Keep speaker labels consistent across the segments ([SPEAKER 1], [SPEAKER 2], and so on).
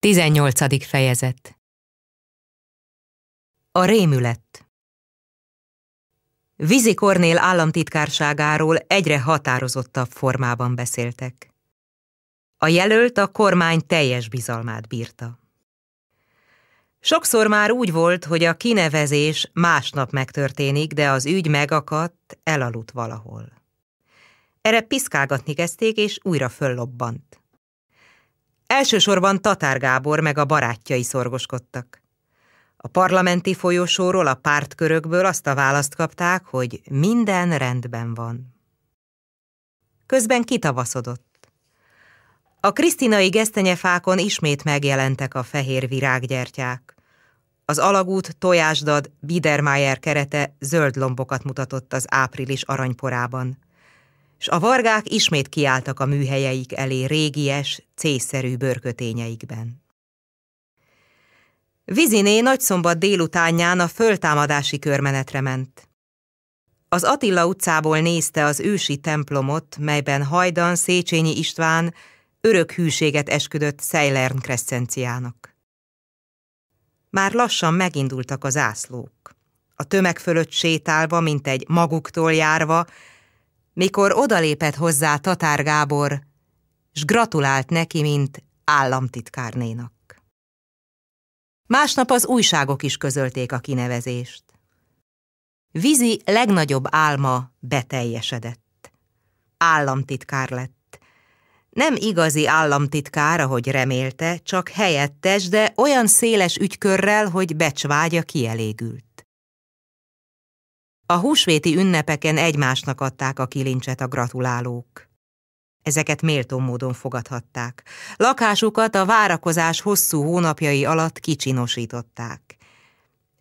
[SPEAKER 1] 18. fejezet A rémület Vizi Kornél államtitkárságáról egyre határozottabb formában beszéltek. A jelölt a kormány teljes bizalmát bírta. Sokszor már úgy volt, hogy a kinevezés másnap megtörténik, de az ügy megakadt, elaludt valahol. Erre piszkálgatni kezdték, és újra föllobbant. Elsősorban Tatár Gábor meg a barátjai szorgoskodtak. A parlamenti folyosóról, a pártkörökből azt a választ kapták, hogy minden rendben van. Közben kitavaszodott. A krisztinai gesztenyefákon ismét megjelentek a fehér virággyertyák. Az alagút, tojásdad, Biedermeier kerete zöld lombokat mutatott az április aranyporában s a vargák ismét kiálltak a műhelyeik elé régies, cészerű bőrkötényeikben. Viziné nagyszombat délutánján a föltámadási körmenetre ment. Az Attila utcából nézte az ősi templomot, melyben hajdan Széchenyi István örök hűséget esküdött Szejlern kresszenciának. Már lassan megindultak az ászlók. A tömeg fölött sétálva, mint egy maguktól járva, mikor odalépett hozzá Tatár Gábor, s gratulált neki, mint államtitkárnénak. Másnap az újságok is közölték a kinevezést. Vizi legnagyobb álma beteljesedett. Államtitkár lett. Nem igazi államtitkár, ahogy remélte, csak helyettes, de olyan széles ügykörrel, hogy becsvágya kielégült. A húsvéti ünnepeken egymásnak adták a kilincset a gratulálók. Ezeket méltó módon fogadhatták. Lakásukat a várakozás hosszú hónapjai alatt kicsinosították.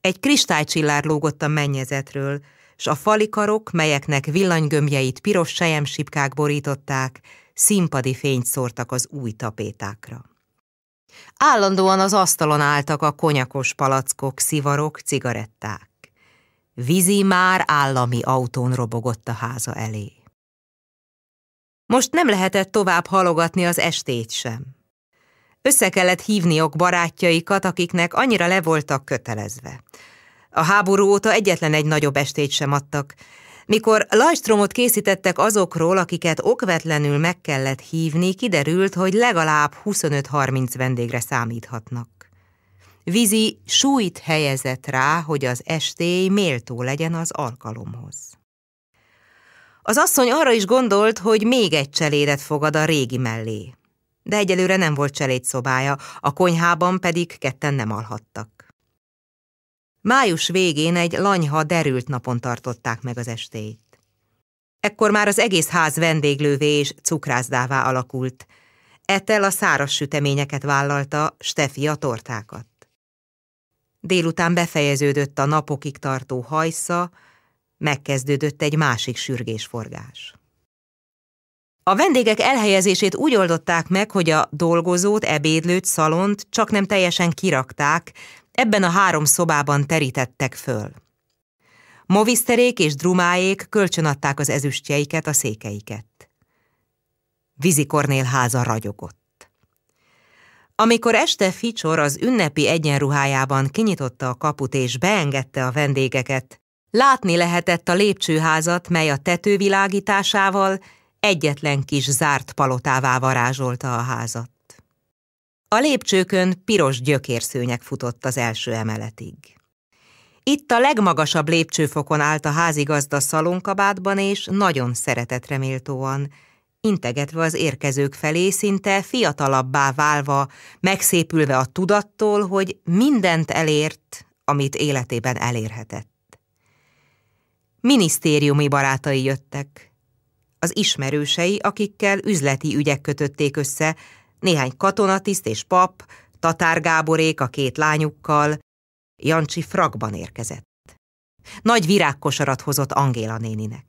[SPEAKER 1] Egy kristálycsillár lógott a mennyezetről, s a falikarok, melyeknek villanygömbjeit piros sejemsipkák borították, színpadi fényt szórtak az új tapétákra. Állandóan az asztalon álltak a konyakos palackok, szivarok, cigaretták. Vizi már állami autón robogott a háza elé. Most nem lehetett tovább halogatni az estét sem. Össze kellett hívniok barátjaikat, akiknek annyira le voltak kötelezve. A háború óta egyetlen egy nagyobb estét sem adtak. Mikor lajstromot készítettek azokról, akiket okvetlenül meg kellett hívni, kiderült, hogy legalább 25-30 vendégre számíthatnak. Vizi súlyt helyezett rá, hogy az estély méltó legyen az alkalomhoz. Az asszony arra is gondolt, hogy még egy cselédet fogad a régi mellé. De egyelőre nem volt cselédszobája, a konyhában pedig ketten nem alhattak. Május végén egy lanyha derült napon tartották meg az estélyt. Ekkor már az egész ház vendéglővé és cukrászdává alakult. Etel a száraz süteményeket vállalta, Stefi a tortákat. Délután befejeződött a napokig tartó hajsza, megkezdődött egy másik sürgésforgás. A vendégek elhelyezését úgy oldották meg, hogy a dolgozót, ebédlőt, szalont csak nem teljesen kirakták, ebben a három szobában terítettek föl. Moviszterék és drumáék kölcsönadták az ezüstjeiket, a székeiket. Vizikornél háza ragyogott. Amikor este Ficsor az ünnepi egyenruhájában kinyitotta a kaput és beengedte a vendégeket, látni lehetett a lépcsőházat, mely a tetővilágításával egyetlen kis zárt palotává varázsolta a házat. A lépcsőkön piros gyökérszőnyek futott az első emeletig. Itt a legmagasabb lépcsőfokon állt a házigazda szalonkabátban és nagyon szeretetreméltóan, méltóan, integetve az érkezők felé, szinte fiatalabbá válva, megszépülve a tudattól, hogy mindent elért, amit életében elérhetett. Minisztériumi barátai jöttek. Az ismerősei, akikkel üzleti ügyek kötötték össze, néhány katonatiszt és pap, Tatár Gáborék a két lányukkal, Jancsi frakban érkezett. Nagy virágkosarat hozott Angéla néninek.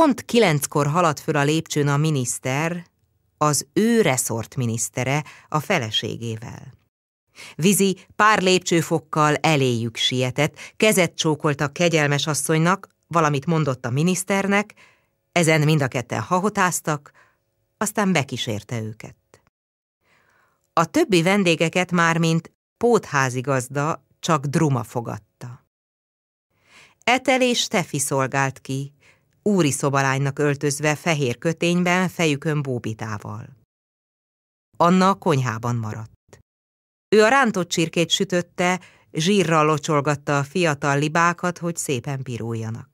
[SPEAKER 1] Pont kilenckor haladt föl a lépcsőn a miniszter, az ő reszort minisztere a feleségével. Vizi pár lépcsőfokkal eléjük sietett, kezet csókolt a kegyelmes asszonynak, valamit mondott a miniszternek, ezen mind a ketten hahotáztak, aztán bekísérte őket. A többi vendégeket már mint pótházigazda csak druma fogadta. Etel és Tefi szolgált ki, úri szobalánynak öltözve fehér kötényben, fejükön bóbitával. Anna a konyhában maradt. Ő a rántott csirkét sütötte, zsírral locsolgatta a fiatal libákat, hogy szépen piruljanak.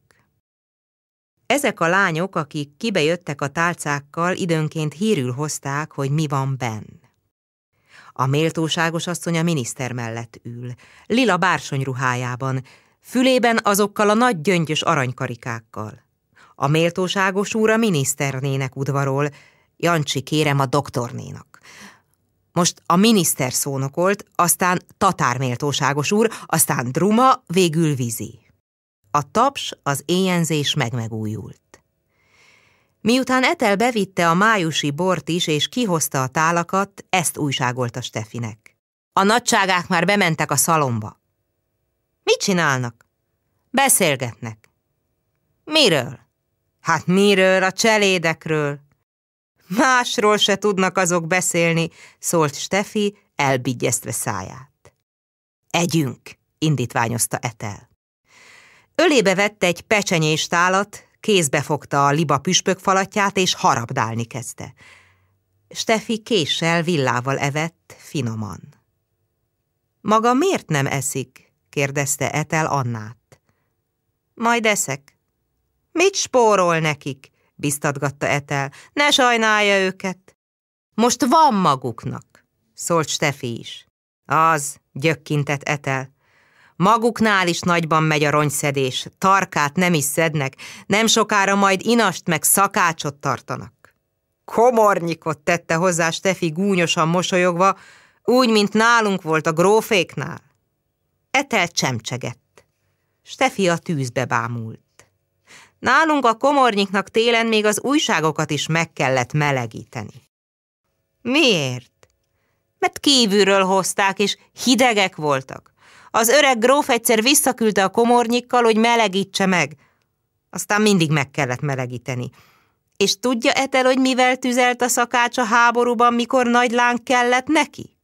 [SPEAKER 1] Ezek a lányok, akik kibejöttek a tálcákkal, időnként hírül hozták, hogy mi van benn. A méltóságos asszony a miniszter mellett ül, lila bársonyruhájában, fülében azokkal a nagy gyöngyös aranykarikákkal. A méltóságos úr a miniszternének udvarol, Jancsi kérem a doktornénak. Most a miniszter szónokolt, aztán tatár méltóságos úr, aztán druma, végül vízi. A taps, az éjenzés megmegújult. Miután Etel bevitte a májusi bort is, és kihozta a tálakat, ezt újságolta Stefinek. A nagyságák már bementek a szalomba. Mit csinálnak? Beszélgetnek. Miről? Hát miről? A cselédekről. Másról se tudnak azok beszélni, szólt Stefi, elbigyeztve száját. Együnk, indítványozta Etel. Ölébe vette egy pecsenyés tálat, kézbe fogta a liba püspök falatját, és harabdálni kezdte. Stefi késsel, villával evett, finoman. Maga miért nem eszik? kérdezte Etel Annát. Majd eszek, Mit spórol nekik? biztatgatta Etel. Ne sajnálja őket. Most van maguknak, szólt Stefi is. Az, gyökkintett Etel. Maguknál is nagyban megy a ronyszedés, tarkát nem is szednek, nem sokára majd inast meg szakácsot tartanak. Komornyikot tette hozzá Stefi gúnyosan mosolyogva, úgy, mint nálunk volt a gróféknál. Etel csemcsegett. Stefi a tűzbe bámult. Nálunk a komornyiknak télen még az újságokat is meg kellett melegíteni. Miért? Mert kívülről hozták, és hidegek voltak. Az öreg gróf egyszer visszaküldte a komornyikkal, hogy melegítse meg. Aztán mindig meg kellett melegíteni. És tudja Etel, hogy mivel tüzelt a szakács a háborúban, mikor nagy láng kellett neki?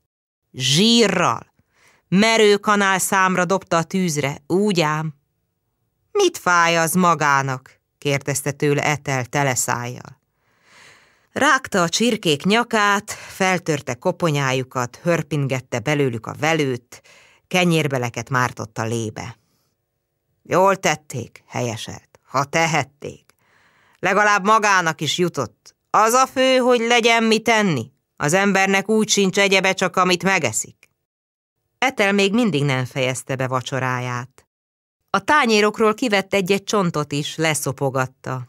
[SPEAKER 1] Zsírral. Merő kanál számra dobta a tűzre, úgy ám. Mit fáj az magának? kérdezte tőle Etel teleszájjal. Rágta a csirkék nyakát, feltörte koponyájukat, hörpingette belőlük a velőt, kenyérbeleket mártott a lébe. Jól tették, helyeselt, ha tehették. Legalább magának is jutott. Az a fő, hogy legyen mi tenni. Az embernek úgy sincs egyebe, csak amit megeszik. Etel még mindig nem fejezte be vacsoráját. A tányérokról kivett egy-egy csontot is, leszopogatta.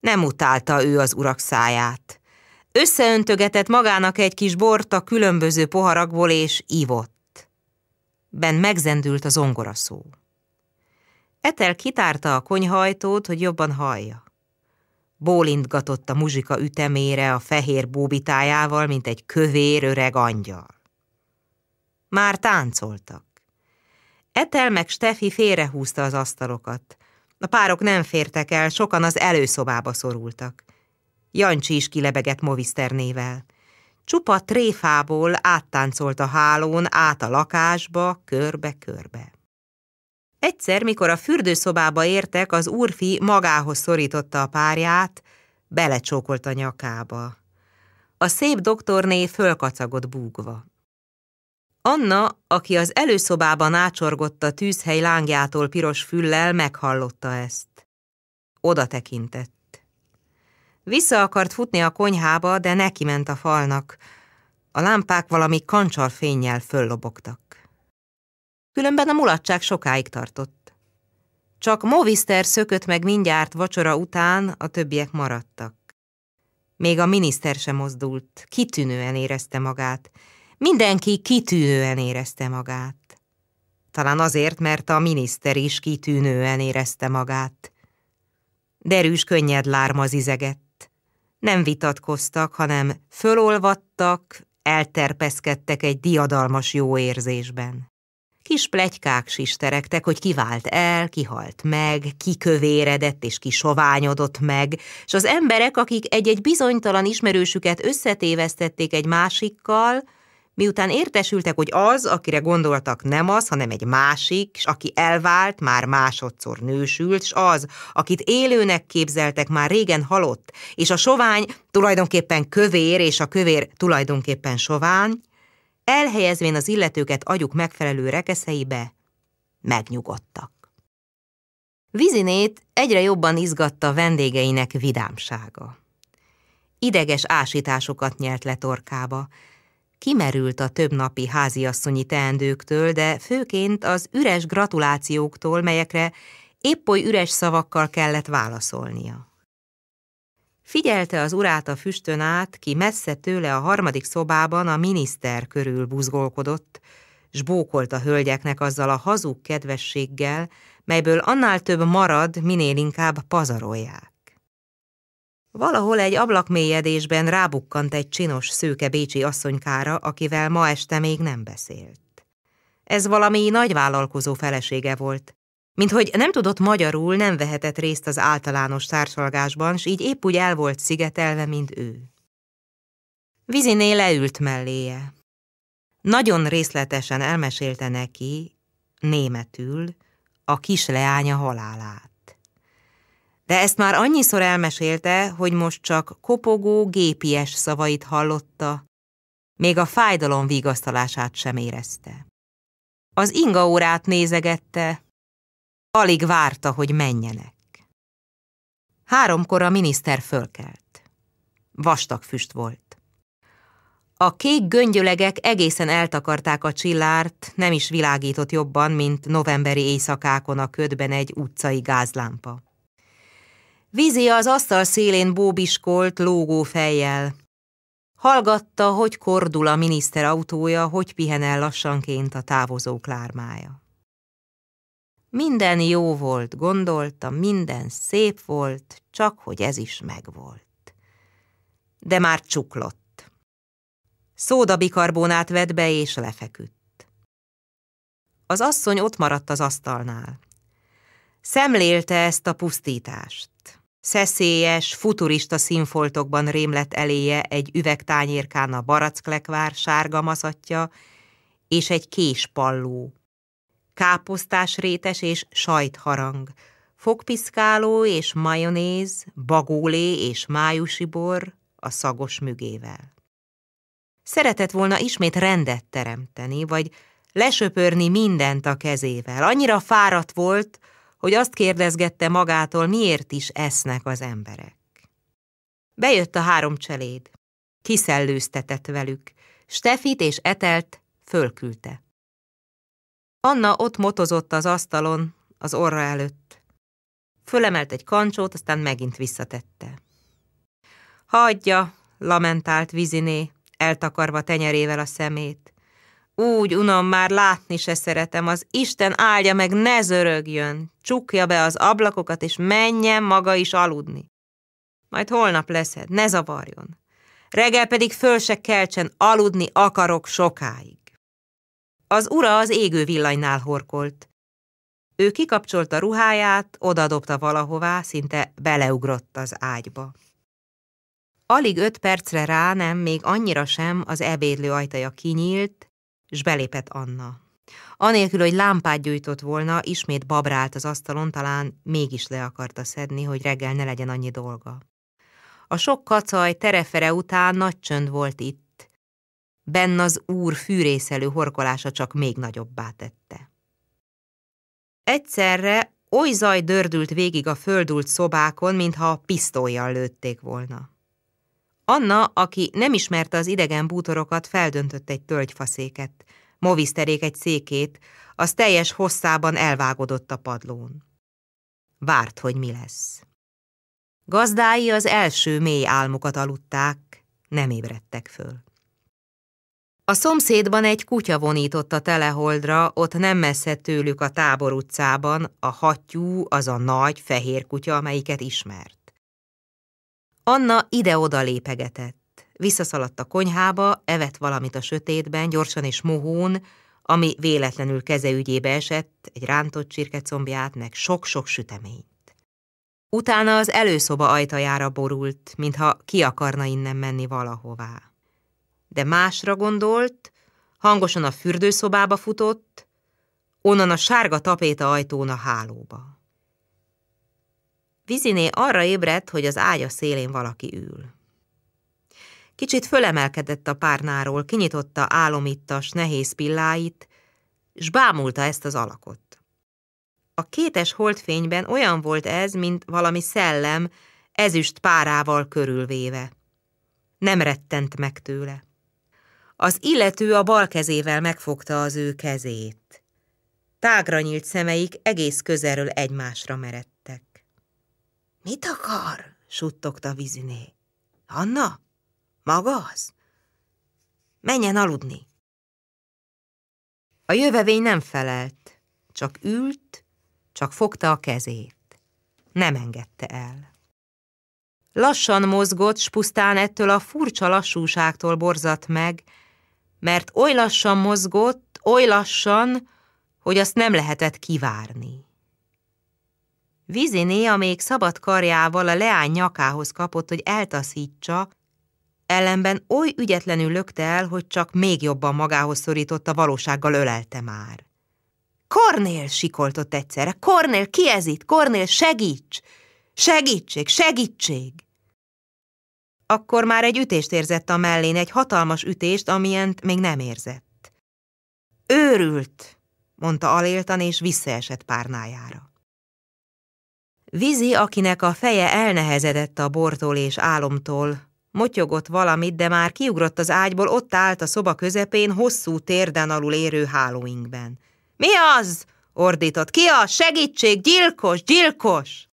[SPEAKER 1] Nem utálta ő az urak száját. Összeöntögetett magának egy kis bort a különböző poharakból, és ivott. Ben megzendült az szó. Etel kitárta a konyhajtót, hogy jobban hallja. Bólintgatott a muzsika ütemére a fehér bóbitájával, mint egy kövér öreg angyal. Már táncoltak. Etel meg Steffi félrehúzta az asztalokat. A párok nem fértek el, sokan az előszobába szorultak. Jancsi is kilebegett Moviszter nével. Csupa tréfából áttáncolt a hálón, át a lakásba, körbe-körbe. Egyszer, mikor a fürdőszobába értek, az úrfi magához szorította a párját, belecsókolt a nyakába. A szép doktorné fölkacagott búgva. Anna, aki az előszobában ácsorgott a tűzhely lángjától piros füllel, meghallotta ezt. Oda tekintett. Vissza akart futni a konyhába, de neki ment a falnak. A lámpák valami kancsal fényjel föllobogtak. Különben a mulatság sokáig tartott. Csak Movister szökött meg mindjárt vacsora után, a többiek maradtak. Még a miniszter sem mozdult, kitűnően érezte magát, Mindenki kitűnően érezte magát. Talán azért, mert a miniszter is kitűnően érezte magát. Derűs könnyed lárma zizegett. Nem vitatkoztak, hanem fölolvadtak, elterpeszkedtek egy diadalmas jó érzésben. Kis plegykák sisteregtek, hogy kivált el, kihalt meg, kikövéredett és kisoványodott meg, és az emberek, akik egy-egy bizonytalan ismerősüket összetévesztették egy másikkal, Miután értesültek, hogy az, akire gondoltak nem az, hanem egy másik, és aki elvált, már másodszor nősült, s az, akit élőnek képzeltek, már régen halott, és a sovány tulajdonképpen kövér, és a kövér tulajdonképpen sovány, elhelyezvén az illetőket agyuk megfelelő rekeszeibe, megnyugodtak. Vizinét egyre jobban izgatta vendégeinek vidámsága. Ideges ásításokat nyert le torkába, kimerült a többnapi háziasszonyi teendőktől, de főként az üres gratulációktól, melyekre épp oly üres szavakkal kellett válaszolnia. Figyelte az urát a füstön át, ki messze tőle a harmadik szobában a miniszter körül buzgolkodott, s bókolt a hölgyeknek azzal a hazug kedvességgel, melyből annál több marad, minél inkább pazarolják. Valahol egy ablakmélyedésben rábukkant egy csinos, szőke bécsi asszonykára, akivel ma este még nem beszélt. Ez valami nagy vállalkozó felesége volt. Mint hogy nem tudott magyarul, nem vehetett részt az általános társalgásban, s így épp úgy el volt szigetelve, mint ő. Viziné leült melléje. Nagyon részletesen elmesélte neki, németül, a kis leánya halálát de ezt már annyiszor elmesélte, hogy most csak kopogó, gépies szavait hallotta, még a fájdalom vigasztalását sem érezte. Az inga órát nézegette, alig várta, hogy menjenek. Háromkor a miniszter fölkelt. Vastag füst volt. A kék göngyölegek egészen eltakarták a csillárt, nem is világított jobban, mint novemberi éjszakákon a ködben egy utcai gázlámpa. Vizi az asztal szélén bóbiskolt, lógó fejjel. Hallgatta, hogy kordul a miniszter autója, hogy pihen el lassanként a távozó lármája. Minden jó volt, gondolta, minden szép volt, csak hogy ez is megvolt. De már csuklott. Szódabikarbónát vett be és lefeküdt. Az asszony ott maradt az asztalnál. Szemlélte ezt a pusztítást. Szeszélyes, futurista színfoltokban rémlett eléje egy üvegtányérkán a baracklekvár sárga maszatja és egy késpalló. Káposztás rétes és sajtharang, fogpiszkáló és majonéz, bagólé és májusi bor a szagos mügével. Szeretett volna ismét rendet teremteni, vagy lesöpörni mindent a kezével. Annyira fáradt volt, hogy azt kérdezgette magától, miért is esznek az emberek. Bejött a három cseléd, kiszellőztetett velük, Stefit és Etelt fölküldte. Anna ott motozott az asztalon, az orra előtt. Fölemelt egy kancsót, aztán megint visszatette. Hagyja, lamentált Viziné, eltakarva tenyerével a szemét. Úgy unom már látni se szeretem, az Isten áldja meg ne zörögjön, csukja be az ablakokat, és menjen maga is aludni. Majd holnap leszed, ne zavarjon. Reggel pedig föl se keltsen, aludni akarok sokáig. Az ura az égő villanynál horkolt. Ő kikapcsolta ruháját, odadobta valahová, szinte beleugrott az ágyba. Alig öt percre rá nem, még annyira sem, az ebédlő ajtaja kinyílt, és belépett Anna. Anélkül, hogy lámpát gyújtott volna, ismét babrált az asztalon, talán mégis le akarta szedni, hogy reggel ne legyen annyi dolga. A sok kacaj terefere után nagy csönd volt itt. Benn az úr fűrészelő horkolása csak még nagyobbá tette. Egyszerre oly zaj dördült végig a földült szobákon, mintha pisztolyjal lőtték volna. Anna, aki nem ismerte az idegen bútorokat, feldöntött egy tölgyfaszéket, moviszterék egy székét, az teljes hosszában elvágodott a padlón. Várt, hogy mi lesz. Gazdái az első mély álmukat aludták, nem ébredtek föl. A szomszédban egy kutya a teleholdra, ott nem messze tőlük a tábor utcában, a hattyú, az a nagy, fehér kutya, amelyiket ismert. Anna ide-oda lépegetett. Visszaszaladt a konyhába, evett valamit a sötétben, gyorsan és mohón, ami véletlenül keze ügyébe esett, egy rántott csirkecombját, meg sok-sok süteményt. Utána az előszoba ajtajára borult, mintha ki akarna innen menni valahová. De másra gondolt, hangosan a fürdőszobába futott, onnan a sárga tapéta ajtón a hálóba. Viziné arra ébredt, hogy az ágya szélén valaki ül. Kicsit fölemelkedett a párnáról, kinyitotta álomittas, nehéz pilláit, s bámulta ezt az alakot. A kétes holdfényben olyan volt ez, mint valami szellem, ezüst párával körülvéve. Nem rettent meg tőle. Az illető a bal kezével megfogta az ő kezét. Tágra nyílt szemeik egész közelről egymásra merett. Mit akar? suttogta Viziné. Anna? Maga az? Menjen aludni. A jövevény nem felelt, csak ült, csak fogta a kezét. Nem engedte el. Lassan mozgott, s pusztán ettől a furcsa lassúságtól borzadt meg, mert oly lassan mozgott, oly lassan, hogy azt nem lehetett kivárni. Vizi néha még szabad karjával a leány nyakához kapott, hogy eltaszítsa, ellenben oly ügyetlenül lökte el, hogy csak még jobban magához szorította, valósággal ölelte már. Kornél sikoltott egyszerre. Kornél, ki ez itt? Kornél, segíts! Segítség, segítség! Akkor már egy ütést érzett a mellén, egy hatalmas ütést, amilyent még nem érzett. Őrült, mondta aléltan, és visszaesett párnájára. Vizi, akinek a feje elnehezedett a bortól és álomtól, motyogott valamit, de már kiugrott az ágyból, ott állt a szoba közepén, hosszú térden alul érő hálóinkben. – Mi az? – ordított. – Ki a Segítség! Gyilkos! Gyilkos!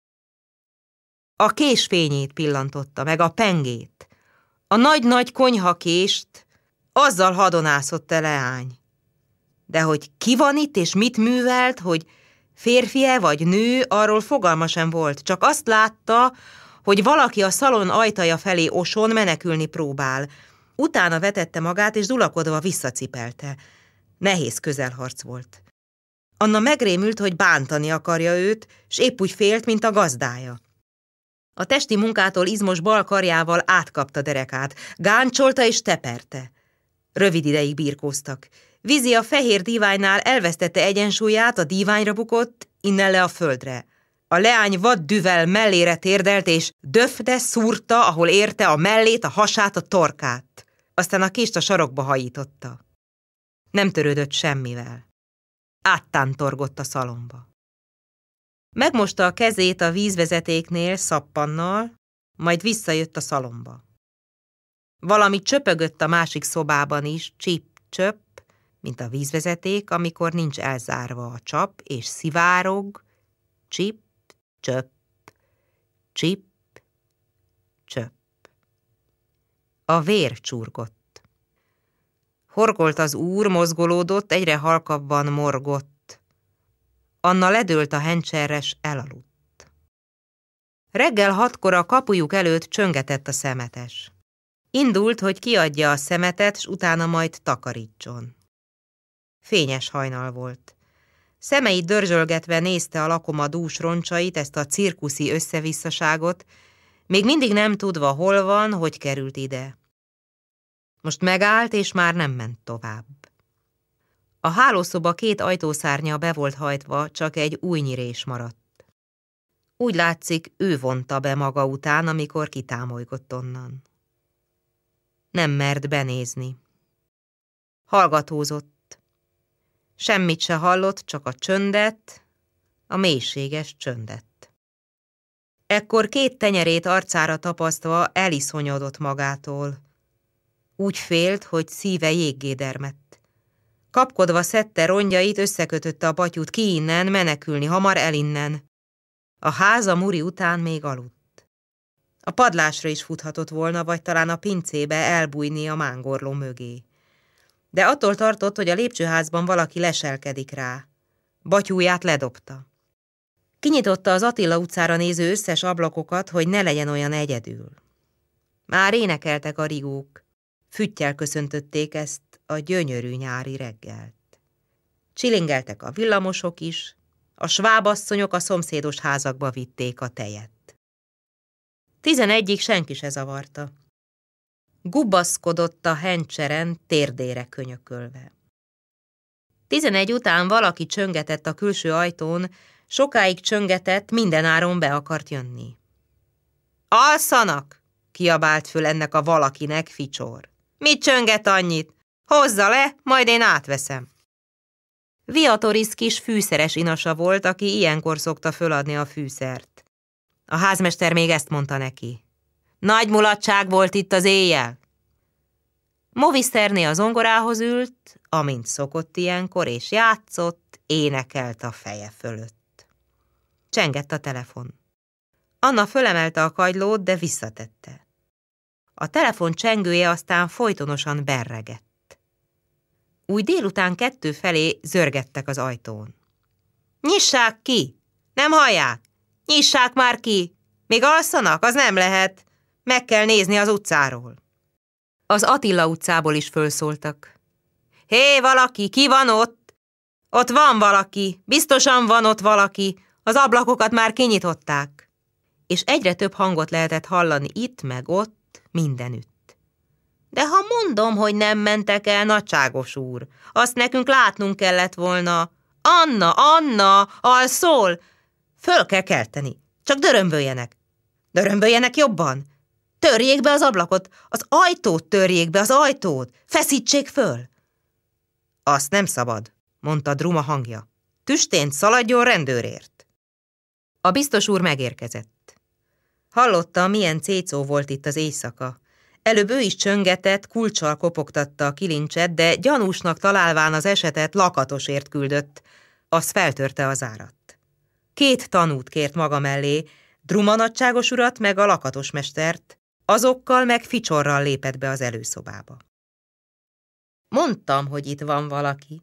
[SPEAKER 1] A kés fényét pillantotta, meg a pengét. A nagy-nagy konyha kést, azzal hadonászott a leány. De hogy ki van itt, és mit művelt, hogy férfie vagy nő, arról fogalma sem volt, csak azt látta, hogy valaki a szalon ajtaja felé oson menekülni próbál. Utána vetette magát, és dulakodva visszacipelte. Nehéz közelharc volt. Anna megrémült, hogy bántani akarja őt, és épp úgy félt, mint a gazdája. A testi munkától izmos bal karjával átkapta derekát, gáncsolta és teperte. Rövid ideig birkóztak. Vizi a fehér díványnál elvesztette egyensúlyát, a díványra bukott, innen le a földre. A leány vad düvel mellére térdelt, és döfte, szúrta, ahol érte a mellét, a hasát, a torkát. Aztán a kést a sarokba hajította. Nem törődött semmivel. Áttántorgott a szalomba. Megmosta a kezét a vízvezetéknél szappannal, majd visszajött a szalomba. Valami csöpögött a másik szobában is, csip-csöp, mint a vízvezeték, amikor nincs elzárva a csap, és szivárog, csip, csöpp, csip, csöpp. A vér csurgott. Horgolt az úr, mozgolódott, egyre halkabban morgott. Anna ledőlt a hencserres, elaludt. Reggel hatkor a kapujuk előtt csöngetett a szemetes. Indult, hogy kiadja a szemetet, s utána majd takarítson. Fényes hajnal volt. Szemei dörzsölgetve nézte a lakoma dús roncsait, ezt a cirkuszi összevisszaságot, még mindig nem tudva, hol van, hogy került ide. Most megállt, és már nem ment tovább. A hálószoba két ajtószárnya be volt hajtva, csak egy új nyírés maradt. Úgy látszik, ő vonta be maga után, amikor kitámolygott onnan. Nem mert benézni. Hallgatózott, Semmit se hallott, csak a csöndet, a mélységes csöndet. Ekkor két tenyerét arcára tapasztva eliszonyodott magától. Úgy félt, hogy szíve jéggé dermett. Kapkodva szedte rongyait, összekötötte a batyút ki innen, menekülni hamar elinnen. A háza muri után még aludt. A padlásra is futhatott volna, vagy talán a pincébe elbújni a mángorló mögé de attól tartott, hogy a lépcsőházban valaki leselkedik rá. Batyúját ledobta. Kinyitotta az Attila utcára néző összes ablakokat, hogy ne legyen olyan egyedül. Már énekeltek a rigók, füttyel köszöntötték ezt a gyönyörű nyári reggelt. Csilingeltek a villamosok is, a svábasszonyok a szomszédos házakba vitték a tejet. Tizenegyik senki se zavarta gubaszkodott a hencseren, térdére könyökölve. Tizenegy után valaki csöngetett a külső ajtón, sokáig csöngetett, mindenáron be akart jönni. Alszanak! kiabált föl ennek a valakinek ficsor. Mit csönget annyit? Hozza le, majd én átveszem. Viatoris kis fűszeres inasa volt, aki ilyenkor szokta föladni a fűszert. A házmester még ezt mondta neki. Nagy mulatság volt itt az éjjel. Moviszterné az ongorához ült, amint szokott ilyenkor, és játszott, énekelt a feje fölött. Csengett a telefon. Anna fölemelte a kagylót, de visszatette. A telefon csengője aztán folytonosan berregett. Úgy délután kettő felé zörgettek az ajtón. Nyissák ki! Nem hallják! Nyissák már ki! Még alszanak? Az nem lehet! Meg kell nézni az utcáról. Az Attila utcából is fölszóltak. Hé, valaki, ki van ott? Ott van valaki, biztosan van ott valaki, az ablakokat már kinyitották. És egyre több hangot lehetett hallani itt, meg ott, mindenütt. De ha mondom, hogy nem mentek el, nagyságos úr, azt nekünk látnunk kellett volna. Anna, Anna, alszol! Föl kell kelteni, csak dörömböljenek. Dörömböljenek jobban, Törjék be az ablakot, az ajtót törjék be, az ajtót, feszítsék föl. Azt nem szabad, mondta Druma hangja. Tüstént szaladjon rendőrért. A biztos úr megérkezett. Hallotta, milyen cécó volt itt az éjszaka. Előbb ő is csöngetett, kulcsal kopogtatta a kilincset, de gyanúsnak találván az esetet lakatosért küldött. Az feltörte az árat. Két tanút kért maga mellé, Druma nagyságos urat meg a lakatos mestert, azokkal meg ficsorral lépett be az előszobába. Mondtam, hogy itt van valaki,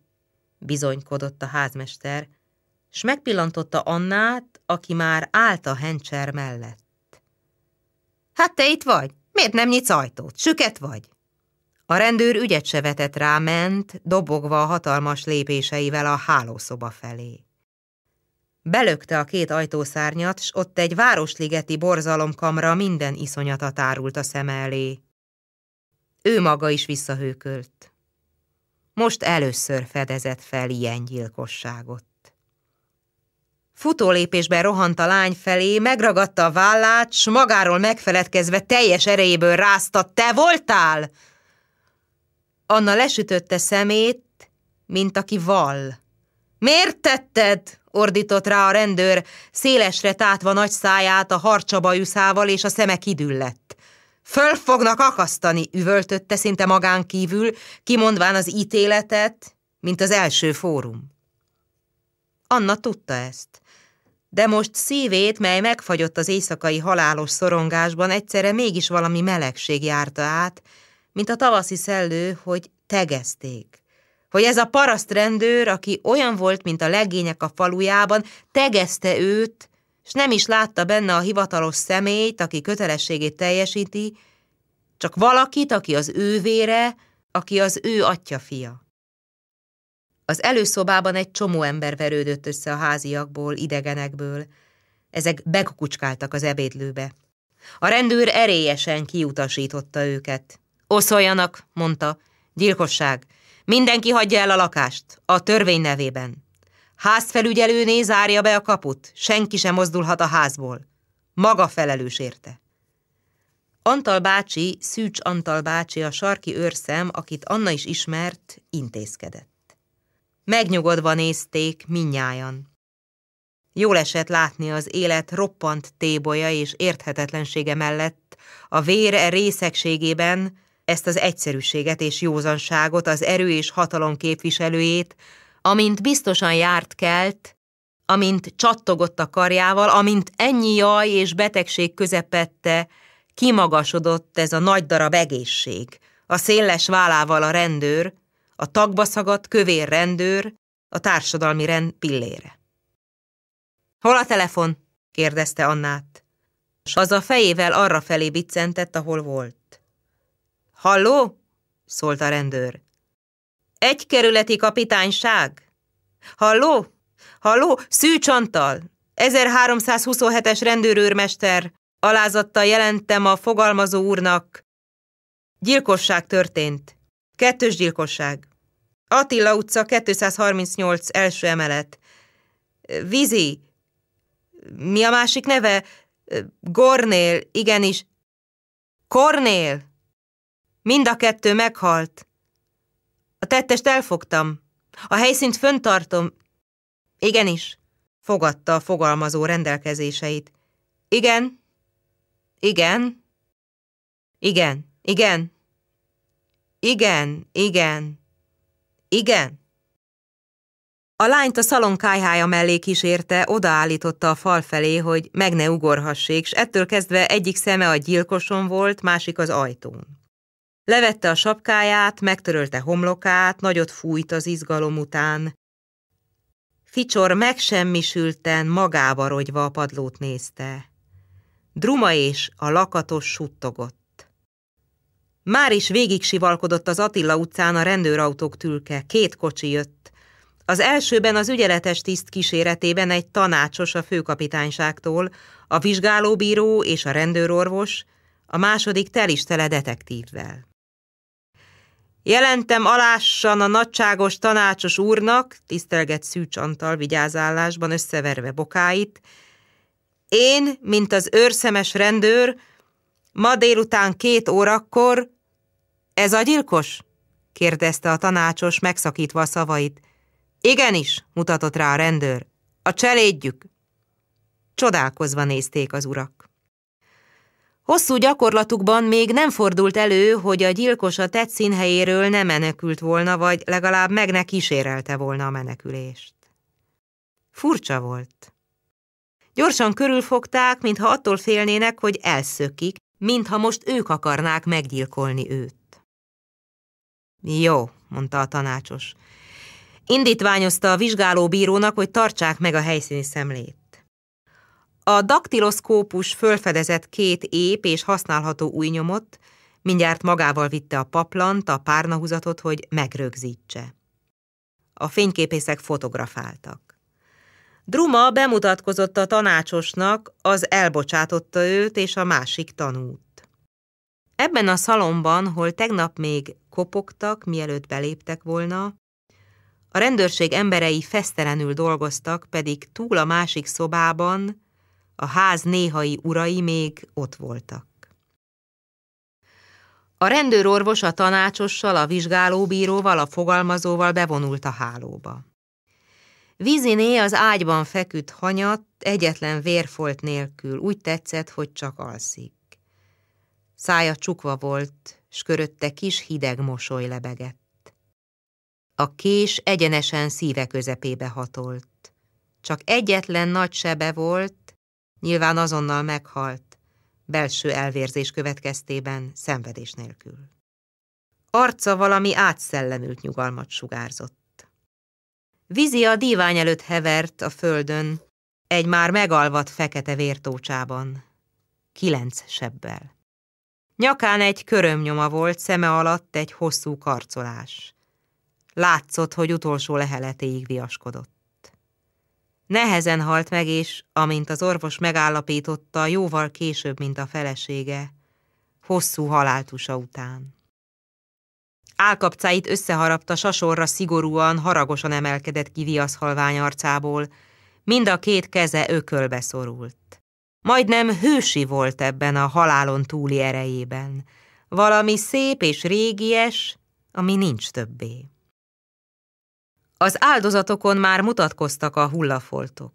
[SPEAKER 1] bizonykodott a házmester, s megpillantotta Annát, aki már állt a hencser mellett. Hát te itt vagy? Miért nem nyitsz ajtót? Süket vagy? A rendőr ügyet se vetett rá, ment, dobogva a hatalmas lépéseivel a hálószoba felé belökte a két ajtószárnyat, s ott egy városligeti borzalomkamra minden iszonyata tárult a szem elé. Ő maga is visszahőkölt. Most először fedezett fel ilyen gyilkosságot. Futólépésben rohant a lány felé, megragadta a vállát, s magáról megfeledkezve teljes erejéből rázta, te voltál? Anna lesütötte szemét, mint aki val. Miért tetted? ordított rá a rendőr, szélesre tátva nagy száját a harcsabajuszával, és a szeme kidüllett. Föl fognak akasztani, üvöltötte szinte magán kívül, kimondván az ítéletet, mint az első fórum. Anna tudta ezt, de most szívét, mely megfagyott az éjszakai halálos szorongásban, egyszerre mégis valami melegség járta át, mint a tavaszi szellő, hogy tegezték hogy ez a paraszt rendőr, aki olyan volt, mint a legények a falujában, tegezte őt, és nem is látta benne a hivatalos személyt, aki kötelességét teljesíti, csak valakit, aki az ő vére, aki az ő atya fia. Az előszobában egy csomó ember verődött össze a háziakból, idegenekből. Ezek bekukucskáltak az ebédlőbe. A rendőr erélyesen kiutasította őket. Oszoljanak, mondta. Gyilkosság. Mindenki hagyja el a lakást, a törvény nevében. Házfelügyelőné zárja be a kaput, senki sem mozdulhat a házból. Maga felelős érte. Antal bácsi, Szűcs Antal bácsi, a sarki őrszem, akit Anna is ismert, intézkedett. Megnyugodva nézték minnyájan. Jól esett látni az élet roppant tébolya és érthetetlensége mellett, a vér részegségében, ezt az egyszerűséget és józanságot, az erő és hatalom képviselőjét, amint biztosan járt kelt, amint csattogott a karjával, amint ennyi jaj és betegség közepette, kimagasodott ez a nagy darab egészség, a széles vállával a rendőr, a tagba szagadt kövér rendőr, a társadalmi rend pillére. Hol a telefon? kérdezte Annát. S az a fejével arra felé biccentett, ahol volt. Halló? szólt a rendőr. Egy kerületi kapitányság. Halló? Halló? Szűcs Antal, 1327-es rendőrőrmester, alázattal jelentem a fogalmazó úrnak. Gyilkosság történt. Kettős gyilkosság. Attila utca 238 első emelet. Vizi. Mi a másik neve? Gornél, igenis. Kornél! Mind a kettő meghalt. A tettest elfogtam. A helyszínt föntartom. Igenis, fogadta a fogalmazó rendelkezéseit. Igen, igen, igen, igen, igen, igen, igen. A lányt a szalon kájhája mellé kísérte, odaállította a fal felé, hogy meg ne ugorhassék, s ettől kezdve egyik szeme a gyilkoson volt, másik az ajtón. Levette a sapkáját, megtörölte homlokát, nagyot fújt az izgalom után. Ficsor megsemmisülten, magába rogyva a padlót nézte. Druma és a lakatos suttogott. Már is végig sivalkodott az Attila utcán a rendőrautók tülke, két kocsi jött. Az elsőben az ügyeletes tiszt kíséretében egy tanácsos a főkapitányságtól, a vizsgálóbíró és a rendőrorvos, a második tel is tele detektívvel. Jelentem alássan a nagyságos tanácsos úrnak, tisztelget Szűcs Antal vigyázállásban összeverve bokáit, én, mint az őrszemes rendőr, ma délután két órakor, ez a gyilkos? kérdezte a tanácsos, megszakítva a szavait. Igenis, mutatott rá a rendőr, a cselédjük. Csodálkozva nézték az urak. Hosszú gyakorlatukban még nem fordult elő, hogy a gyilkos a tett színhelyéről nem menekült volna, vagy legalább meg ne kísérelte volna a menekülést. Furcsa volt. Gyorsan körülfogták, mintha attól félnének, hogy elszökik, mintha most ők akarnák meggyilkolni őt. Jó, mondta a tanácsos. Indítványozta a vizsgálóbírónak, hogy tartsák meg a helyszíni szemlét. A daktiloszkópus fölfedezett két ép és használható új nyomot, mindjárt magával vitte a paplant, a párnahuzatot, hogy megrögzítse. A fényképészek fotografáltak. Druma bemutatkozott a tanácsosnak, az elbocsátotta őt és a másik tanút. Ebben a szalomban, hol tegnap még kopogtak, mielőtt beléptek volna, a rendőrség emberei fesztelenül dolgoztak, pedig túl a másik szobában a ház néhai urai még ott voltak. A rendőrorvos a tanácsossal, a vizsgálóbíróval, a fogalmazóval bevonult a hálóba. Viziné az ágyban feküdt hanyat, egyetlen vérfolt nélkül, úgy tetszett, hogy csak alszik. Szája csukva volt, s körötte kis hideg mosoly lebegett. A kés egyenesen szíve közepébe hatolt. Csak egyetlen nagy sebe volt, Nyilván azonnal meghalt, belső elvérzés következtében szenvedés nélkül. Arca valami átszellemült nyugalmat sugárzott. Vizi a dívány előtt hevert a földön, egy már megalvat fekete vértócsában, kilenc sebbel. Nyakán egy körömnyoma volt, szeme alatt egy hosszú karcolás. Látszott, hogy utolsó leheletéig viaskodott. Nehezen halt meg, és, amint az orvos megállapította, jóval később, mint a felesége, hosszú haláltusa után. Álkapcáit összeharapta sasorra szigorúan, haragosan emelkedett ki viaszhalvány arcából, mind a két keze ökölbe szorult. Majdnem hősi volt ebben a halálon túli erejében, valami szép és régies, ami nincs többé. Az áldozatokon már mutatkoztak a hullafoltok.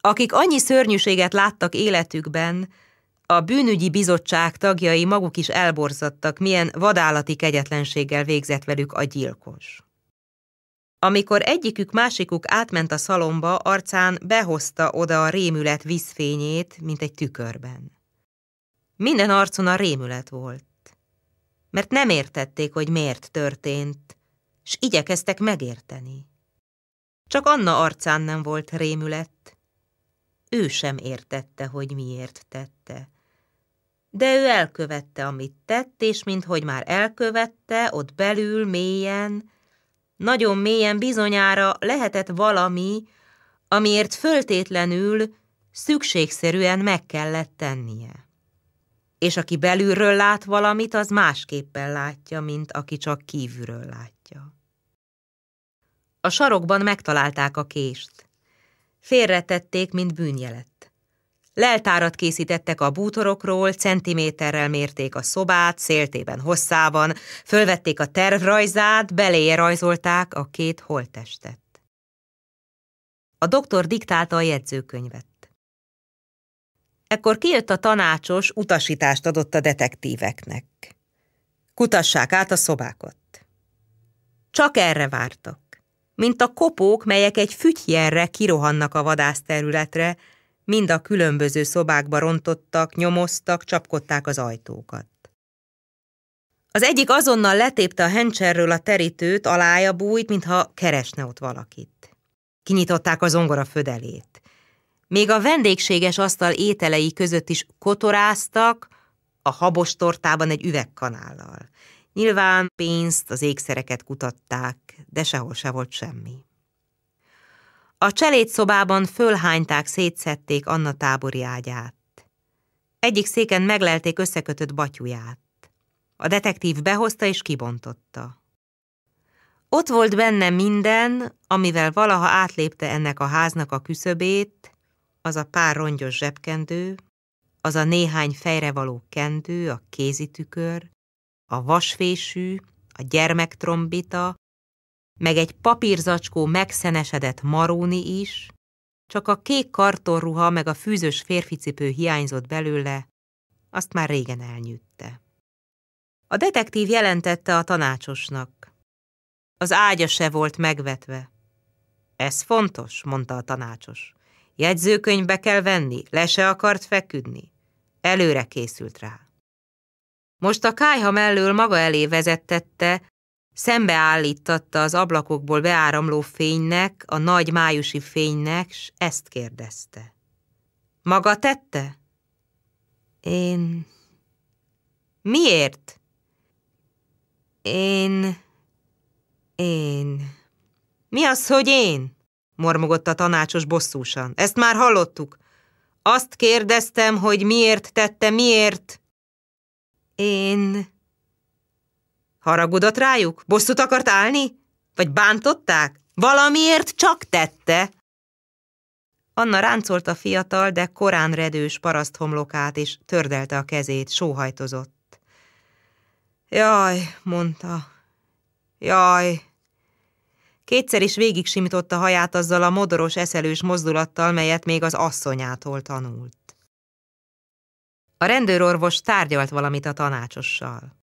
[SPEAKER 1] Akik annyi szörnyűséget láttak életükben, a bűnügyi bizottság tagjai maguk is elborzadtak, milyen vadállati kegyetlenséggel végzett velük a gyilkos. Amikor egyikük másikuk átment a szalomba, arcán behozta oda a rémület vízfényét, mint egy tükörben. Minden arcon a rémület volt, mert nem értették, hogy miért történt, s igyekeztek megérteni. Csak Anna arcán nem volt rémület. Ő sem értette, hogy miért tette. De ő elkövette, amit tett, és minthogy már elkövette, ott belül mélyen, nagyon mélyen bizonyára lehetett valami, amiért föltétlenül, szükségszerűen meg kellett tennie. És aki belülről lát valamit, az másképpen látja, mint aki csak kívülről látja. A sarokban megtalálták a kést. Félretették, mint bűnjelet. Leltárat készítettek a bútorokról, centiméterrel mérték a szobát, széltében hosszában, fölvették a tervrajzát, beléje rajzolták a két holttestet. A doktor diktálta a jegyzőkönyvet. Ekkor kijött a tanácsos, utasítást adott a detektíveknek. Kutassák át a szobákat. Csak erre vártak mint a kopók, melyek egy fütyjerre kirohannak a vadászterületre, mind a különböző szobákba rontottak, nyomoztak, csapkodták az ajtókat. Az egyik azonnal letépte a hencserről a terítőt, alája bújt, mintha keresne ott valakit. Kinyitották az ongora födelét. Még a vendégséges asztal ételei között is kotoráztak, a habos tortában egy üvegkanállal. Nyilván pénzt, az ékszereket kutatták, de sehol se volt semmi. A cselédszobában fölhányták, szétszették Anna tábori ágyát. Egyik széken meglelték összekötött batyuját. A detektív behozta és kibontotta. Ott volt benne minden, amivel valaha átlépte ennek a háznak a küszöbét, az a pár rongyos zsebkendő, az a néhány fejre való kendő, a kézitükör, a vasfésű, a gyermektrombita, meg egy papírzacskó megszenesedett maróni is, csak a kék kartonruha meg a fűzős férficipő hiányzott belőle, azt már régen elnyűtte. A detektív jelentette a tanácsosnak. Az ágya se volt megvetve. Ez fontos, mondta a tanácsos. Jegyzőkönyvbe kell venni, le se akart feküdni. Előre készült rá. Most a kájha mellől maga elé vezettette, szembeállítatta az ablakokból beáramló fénynek, a nagy májusi fénynek, s ezt kérdezte. Maga tette? Én... Miért? Én... Én... Mi az, hogy én? mormogott a tanácsos bosszúsan. Ezt már hallottuk. Azt kérdeztem, hogy miért tette, miért... Én... Haragudott rájuk? Bosszút akart állni? Vagy bántották? Valamiért csak tette? Anna a fiatal, de korán redős paraszt homlokát, és tördelte a kezét, sóhajtozott. Jaj, mondta, jaj. Kétszer is végig simította haját azzal a modoros eszelős mozdulattal, melyet még az asszonyától tanult. A rendőrorvos tárgyalt valamit a tanácsossal.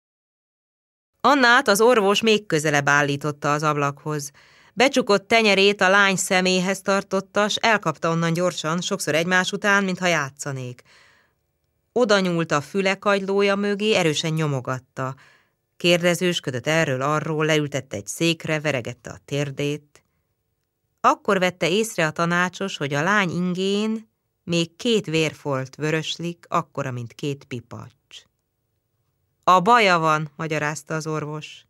[SPEAKER 1] Annát az orvos még közelebb állította az ablakhoz. Becsukott tenyerét a lány szeméhez tartotta, s elkapta onnan gyorsan, sokszor egymás után, mintha játszanék. Oda nyúlt a fülekagylója mögé, erősen nyomogatta. Kérdezősködött erről-arról, leültette egy székre, veregette a térdét. Akkor vette észre a tanácsos, hogy a lány ingén még két vérfolt vöröslik, akkora, mint két pipacs. A baja van, magyarázta az orvos.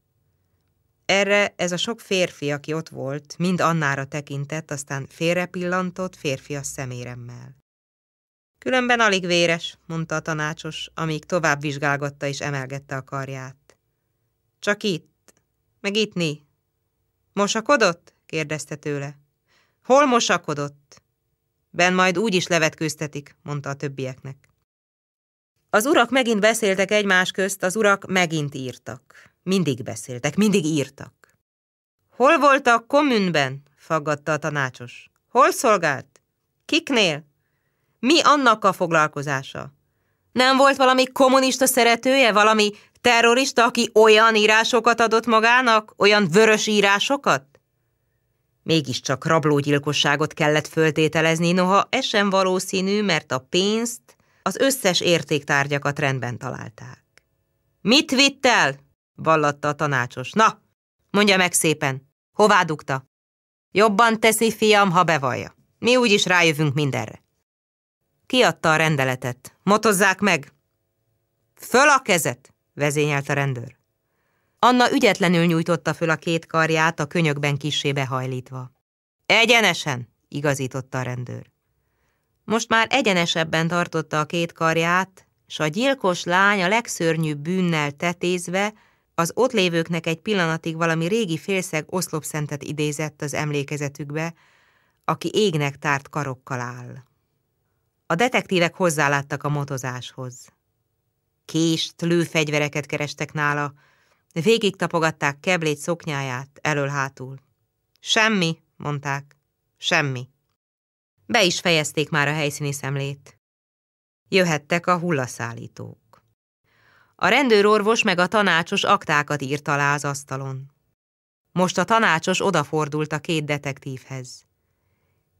[SPEAKER 1] Erre ez a sok férfi, aki ott volt, mind annára tekintett, aztán férfi férfias szeméremmel. Különben alig véres, mondta a tanácsos, amíg tovább vizsgálgatta és emelgette a karját. Csak itt, meg itt né. Mosakodott? kérdezte tőle. Hol mosakodott? Ben majd úgy is levetkőztetik, mondta a többieknek. Az urak megint beszéltek egymás közt, az urak megint írtak. Mindig beszéltek, mindig írtak. Hol volt a kommunben? faggatta a tanácsos. Hol szolgált? Kiknél? Mi annak a foglalkozása? Nem volt valami kommunista szeretője, valami terrorista, aki olyan írásokat adott magának, olyan vörös írásokat? Mégiscsak rablógyilkosságot kellett föltételezni, noha ez sem valószínű, mert a pénzt, az összes értéktárgyakat rendben találták. Mit vitt el? vallatta a tanácsos. Na, mondja meg szépen, hová dugta? Jobban teszi, fiam, ha bevallja. Mi úgyis rájövünk mindenre. Kiadta a rendeletet. Motozzák meg! Föl a kezet! vezényelt a rendőr. Anna ügyetlenül nyújtotta föl a két karját, a könyökben kissébe hajlítva. Egyenesen, igazította a rendőr. Most már egyenesebben tartotta a két karját, s a gyilkos lány a legszörnyűbb bűnnel tetézve, az ott lévőknek egy pillanatig valami régi félszeg oszlopszentet idézett az emlékezetükbe, aki égnek tárt karokkal áll. A detektívek hozzáláttak a motozáshoz. Kést, lőfegyvereket kerestek nála, de végig tapogatták keblét szoknyáját elől-hátul. Semmi, mondták, semmi. Be is fejezték már a helyszíni szemlét. Jöhettek a hullaszállítók. A rendőrorvos meg a tanácsos aktákat írt alá az asztalon. Most a tanácsos odafordult a két detektívhez.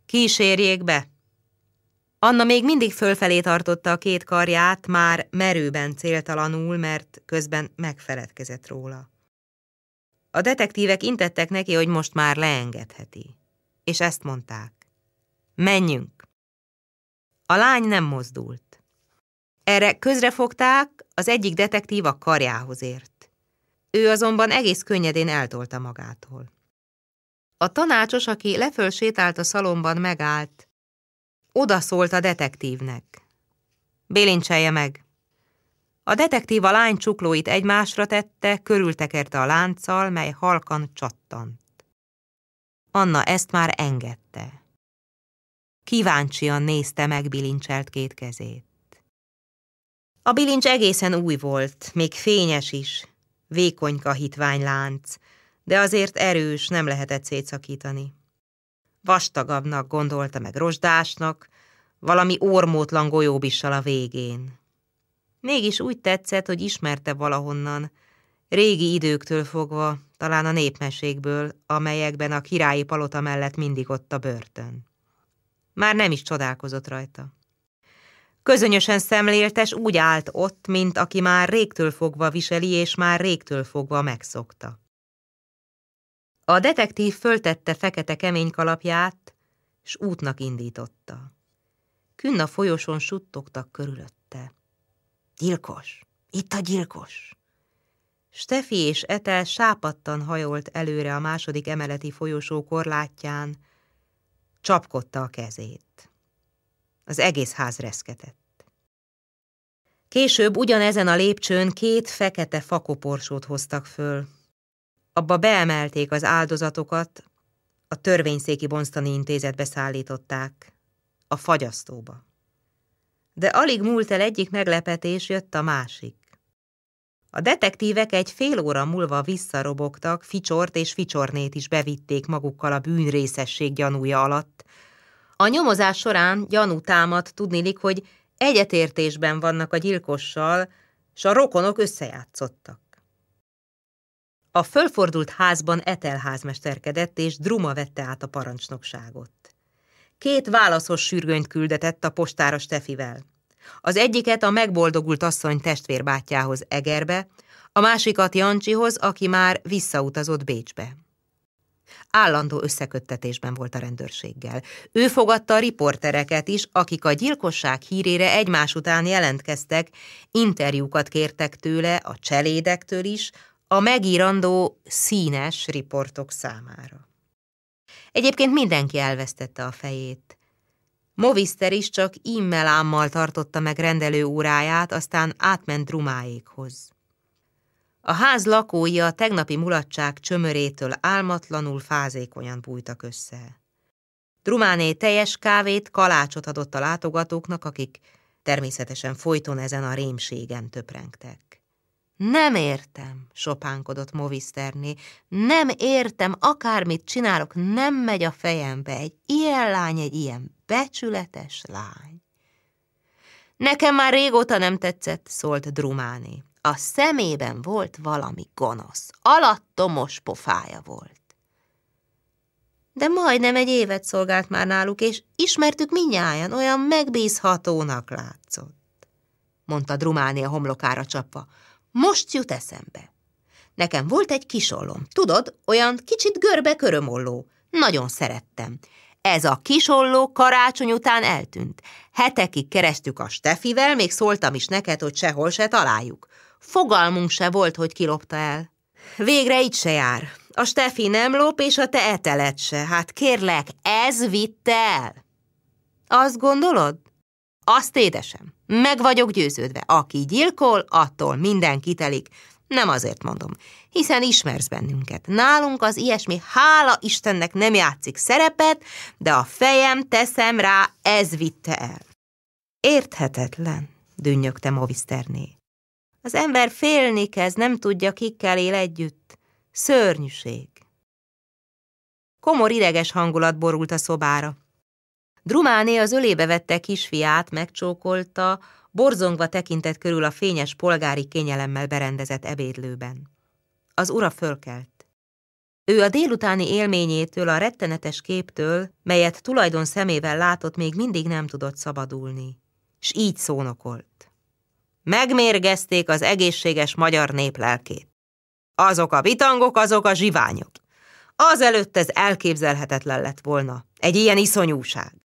[SPEAKER 1] Kísérjék be! Anna még mindig fölfelé tartotta a két karját, már merőben céltalanul, mert közben megfeledkezett róla. A detektívek intettek neki, hogy most már leengedheti. És ezt mondták. Menjünk! A lány nem mozdult. Erre közrefogták, az egyik detektív a karjához ért. Ő azonban egész könnyedén eltolta magától. A tanácsos, aki leföl sétált a szalomban, megállt, oda szólt a detektívnek. Bélincselje meg! A detektív a lány csuklóit egymásra tette, körültekerte a lánccal, mely halkan csattant. Anna ezt már engedte. Kíváncsian nézte meg bilincselt két kezét. A bilincs egészen új volt, még fényes is, vékonyka hitványlánc, de azért erős, nem lehetett szétszakítani. Vastagabbnak gondolta meg rozsdásnak, valami ormótlan golyóbissal a végén. Mégis úgy tetszett, hogy ismerte valahonnan, régi időktől fogva, talán a népmesékből, amelyekben a királyi palota mellett mindig ott a börtön. Már nem is csodálkozott rajta. Közönösen szemléltes úgy állt ott, mint aki már régtől fogva viseli, és már régtől fogva megszokta. A detektív föltette fekete kemény kalapját, s útnak indította. Künn a folyosón suttogtak körülötte. Gyilkos! Itt a gyilkos! Stefi és Etel sápattan hajolt előre a második emeleti folyosó korlátján, csapkodta a kezét. Az egész ház reszketett. Később ugyanezen a lépcsőn két fekete fakoporsót hoztak föl, Abba beemelték az áldozatokat, a törvényszéki bonztani intézetbe szállították, a fagyasztóba. De alig múlt el egyik meglepetés, jött a másik. A detektívek egy fél óra múlva visszarobogtak, Ficsort és Ficsornét is bevitték magukkal a bűnrészesség gyanúja alatt. A nyomozás során gyanú támadt tudnilik, hogy egyetértésben vannak a gyilkossal, s a rokonok összejátszottak. A fölfordult házban Etel és Druma vette át a parancsnokságot. Két válaszos sürgönyt küldetett a postára Stefivel. Az egyiket a megboldogult asszony testvérbátyjához Egerbe, a másikat Jancsihoz, aki már visszautazott Bécsbe. Állandó összeköttetésben volt a rendőrséggel. Ő fogadta a riportereket is, akik a gyilkosság hírére egymás után jelentkeztek, interjúkat kértek tőle, a cselédektől is, a megírandó színes riportok számára. Egyébként mindenki elvesztette a fejét. Moviszter is csak immelámmal tartotta meg rendelő óráját, aztán átment rumáékhoz. A ház lakói a tegnapi mulatság csömörétől álmatlanul fázékonyan bújtak össze. Drumáné teljes kávét, kalácsot adott a látogatóknak, akik természetesen folyton ezen a rémségen töprengtek. Nem értem, sopánkodott Moviszterné, nem értem, akármit csinálok, nem megy a fejembe egy ilyen lány, egy ilyen becsületes lány. Nekem már régóta nem tetszett, szólt Drumáni. A szemében volt valami gonosz, alattomos pofája volt. De majdnem egy évet szolgált már náluk, és ismertük minnyáján, olyan megbízhatónak látszott, mondta Drumáni a homlokára csapva. Most jut eszembe. Nekem volt egy kisollom, tudod, olyan kicsit görbe körömolló. Nagyon szerettem. Ez a kisolló karácsony után eltűnt. Hetekig kerestük a Stefivel, még szóltam is neked, hogy sehol se találjuk. Fogalmunk se volt, hogy kilopta el. Végre így se jár. A Stefi nem lop, és a te eteled se. Hát kérlek, ez vitt el. Azt gondolod? Azt édesem, meg vagyok győződve, aki gyilkol, attól minden kitelik. Nem azért mondom, hiszen ismersz bennünket. Nálunk az ilyesmi hála Istennek nem játszik szerepet, de a fejem teszem rá, ez vitte el. Érthetetlen, dünnyögte Moviszterné. Az ember félni kezd, nem tudja, kikkel él együtt. Szörnyűség. Komor ideges hangulat borult a szobára. Drumáné az ölébe vette kisfiát, megcsókolta, borzongva tekintett körül a fényes polgári kényelemmel berendezett ebédlőben. Az ura fölkelt. Ő a délutáni élményétől, a rettenetes képtől, melyet tulajdon szemével látott, még mindig nem tudott szabadulni. S így szónokolt. Megmérgezték az egészséges magyar nép lelkét. Azok a vitangok, azok a zsiványok. Azelőtt ez elképzelhetetlen lett volna. Egy ilyen iszonyúság.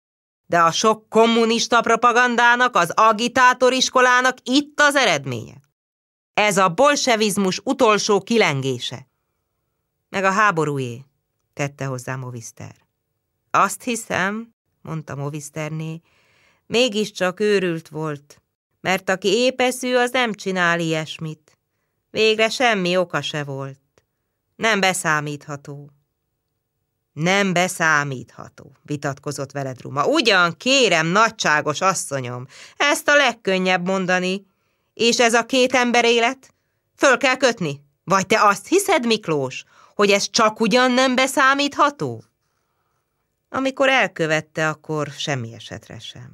[SPEAKER 1] De a sok kommunista propagandának, az agitátoriskolának itt az eredménye. Ez a bolsevizmus utolsó kilengése. Meg a háborújé, tette hozzá Moviszter. Azt hiszem, mondta Moviszterné, mégiscsak őrült volt, mert aki épeszű, az nem csinál ilyesmit. Végre semmi oka se volt. Nem beszámítható. Nem beszámítható, vitatkozott veled Druma. Ugyan, kérem, nagyságos asszonyom, ezt a legkönnyebb mondani. És ez a két ember élet? Föl kell kötni? Vagy te azt hiszed, Miklós, hogy ez csak ugyan nem beszámítható? Amikor elkövette, akkor semmi esetre sem.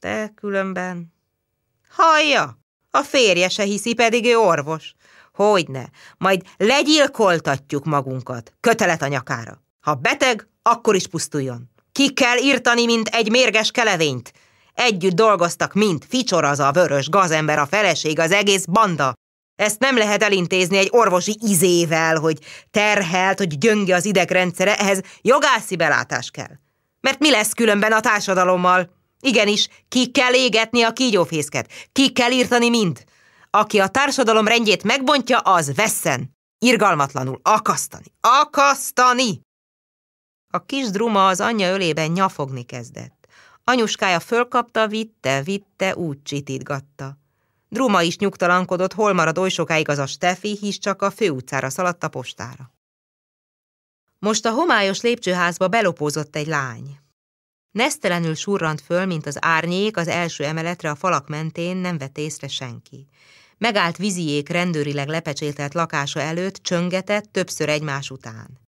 [SPEAKER 1] De különben... Hallja, a férje se hiszi, pedig ő orvos. Hogyne, majd legyilkoltatjuk magunkat, kötelet a nyakára. Ha beteg, akkor is pusztuljon. Ki kell írtani, mint egy mérges kelevényt. Együtt dolgoztak, mint ficsoraza a vörös gazember, a feleség, az egész banda. Ezt nem lehet elintézni egy orvosi izével, hogy terhelt, hogy gyöngi az idegrendszere, ehhez jogászi belátás kell. Mert mi lesz különben a társadalommal? Igenis, ki kell égetni a kígyófészket, ki kell írtani mind. Aki a társadalom rendjét megbontja, az vesszen. Irgalmatlanul akasztani, akasztani! A kis druma az anyja ölében nyafogni kezdett. Anyuskája fölkapta, vitte, vitte, úgy csitítgatta. Druma is nyugtalankodott, hol marad oly sokáig az a Steffi, hisz csak a főutcára szaladt a postára. Most a homályos lépcsőházba belopózott egy lány. Nesztelenül surrant föl, mint az árnyék az első emeletre a falak mentén nem vett észre senki. Megállt viziék rendőrileg lepecsételt lakása előtt, csöngetett többször egymás után.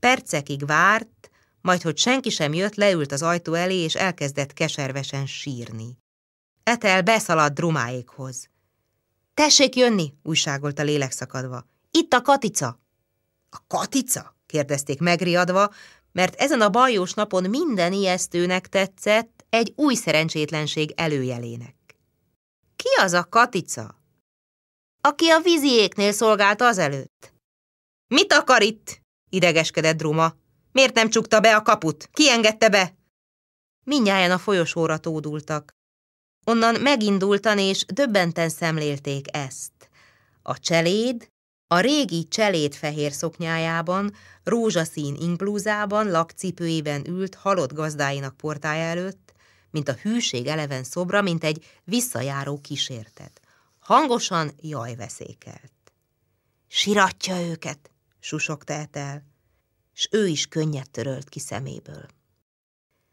[SPEAKER 1] Percekig várt, majd hogy senki sem jött, leült az ajtó elé, és elkezdett keservesen sírni. Etel beszaladt drumáékhoz. Tessék jönni, újságolta lélekszakadva. Itt a katica. A katica? kérdezték megriadva, mert ezen a bajós napon minden ijesztőnek tetszett egy új szerencsétlenség előjelének. Ki az a katica? Aki a víziéknél szolgált azelőtt. Mit akar itt? Idegeskedett Druma. Miért nem csukta be a kaput? Ki engedte be? Mindjárt a folyosóra tódultak. Onnan megindultan és döbbenten szemlélték ezt. A cseléd, a régi cseléd fehér szoknyájában, rózsaszín inklúzában, lakcipőjében ült halott gazdáinak portája előtt, mint a hűség eleven szobra, mint egy visszajáró kísértet. Hangosan jaj veszékelt. Siratja őket, susogta Etel, s ő is könnyet törölt ki szeméből.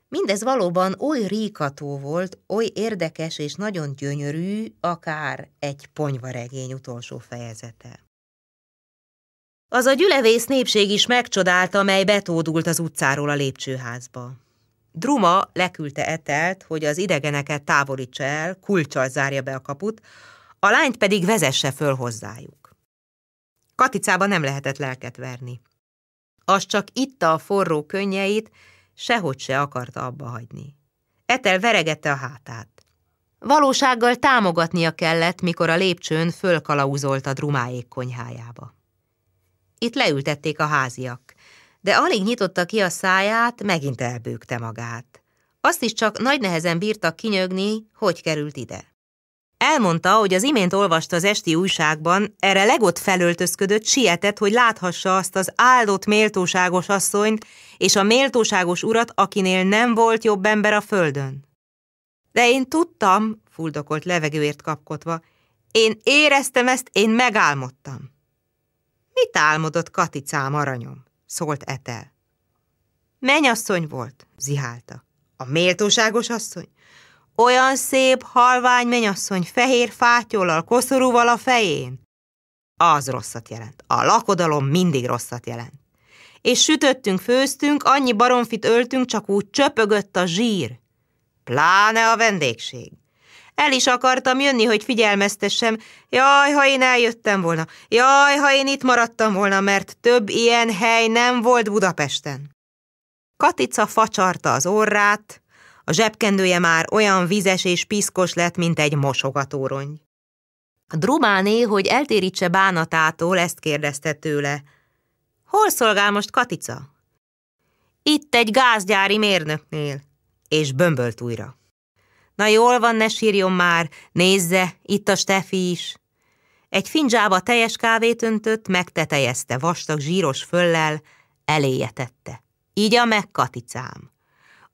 [SPEAKER 1] Mindez valóban oly ríkató volt, oly érdekes és nagyon gyönyörű, akár egy ponyvaregény utolsó fejezete. Az a gyülevész népség is megcsodálta, mely betódult az utcáról a lépcsőházba. Druma leküldte Etelt, hogy az idegeneket távolítsa el, kulcsal zárja be a kaput, a lányt pedig vezesse föl hozzájuk. Katicába nem lehetett lelket verni. Az csak itta a forró könnyeit, sehogy se akarta abba hagyni. Etel veregette a hátát. Valósággal támogatnia kellett, mikor a lépcsőn fölkalauzolt a drumáék konyhájába. Itt leültették a háziak, de alig nyitotta ki a száját, megint elbőgte magát. Azt is csak nagy nehezen bírta kinyögni, hogy került ide. Elmondta, hogy az imént olvasta az esti újságban, erre legott felöltözködött, sietett, hogy láthassa azt az áldott méltóságos asszonyt és a méltóságos urat, akinél nem volt jobb ember a földön. De én tudtam, fuldokolt levegőért kapkodva, én éreztem ezt, én megálmodtam. Mit álmodott Katicám aranyom? szólt Etel. Menyasszony volt, zihálta. A méltóságos asszony? Olyan szép, halvány menyasszony fehér fátyollal, koszorúval a fején. Az rosszat jelent. A lakodalom mindig rosszat jelent. És sütöttünk, főztünk, annyi baromfit öltünk, csak úgy csöpögött a zsír. Pláne a vendégség. El is akartam jönni, hogy figyelmeztessem. Jaj, ha én eljöttem volna. Jaj, ha én itt maradtam volna, mert több ilyen hely nem volt Budapesten. Katica facsarta az orrát, a zsebkendője már olyan vizes és piszkos lett, mint egy mosogatórony. A Drubáné, hogy eltérítse bánatától, ezt kérdezte tőle. Hol szolgál most Katica? Itt egy gázgyári mérnöknél. És bömbölt újra. Na jól van, ne sírjon már, nézze, itt a Stefi is. Egy fincsába teljes kávét öntött, megtetejezte vastag zsíros föllel, eléje tette. Így a meg, Katicám.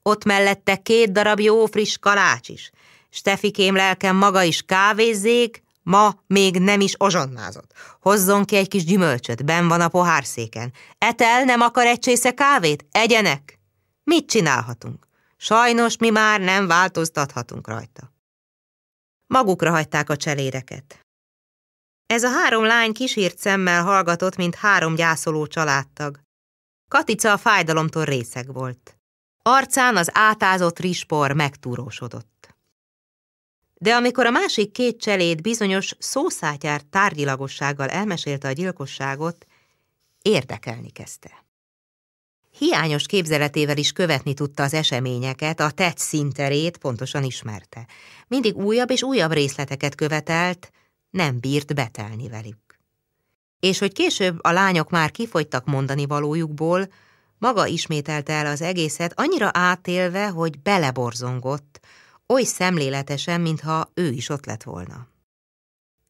[SPEAKER 1] Ott mellette két darab jó friss kalács is. Stefikém lelkem maga is kávézzék, ma még nem is ozsonnázott. Hozzon ki egy kis gyümölcsöt, ben van a pohárszéken. Etel nem akar egy csésze kávét? Egyenek! Mit csinálhatunk? Sajnos mi már nem változtathatunk rajta. Magukra hagyták a cseléreket. Ez a három lány kisírt szemmel hallgatott, mint három gyászoló családtag. Katica a fájdalomtól részeg volt. Arcán az átázott rispor megtúrósodott. De amikor a másik két cseléd bizonyos szószátyár tárgyilagossággal elmesélte a gyilkosságot, érdekelni kezdte. Hiányos képzeletével is követni tudta az eseményeket, a tett szinterét pontosan ismerte. Mindig újabb és újabb részleteket követelt, nem bírt betelni velük. És hogy később a lányok már kifogytak mondani valójukból, maga ismételte el az egészet, annyira átélve, hogy beleborzongott, oly szemléletesen, mintha ő is ott lett volna.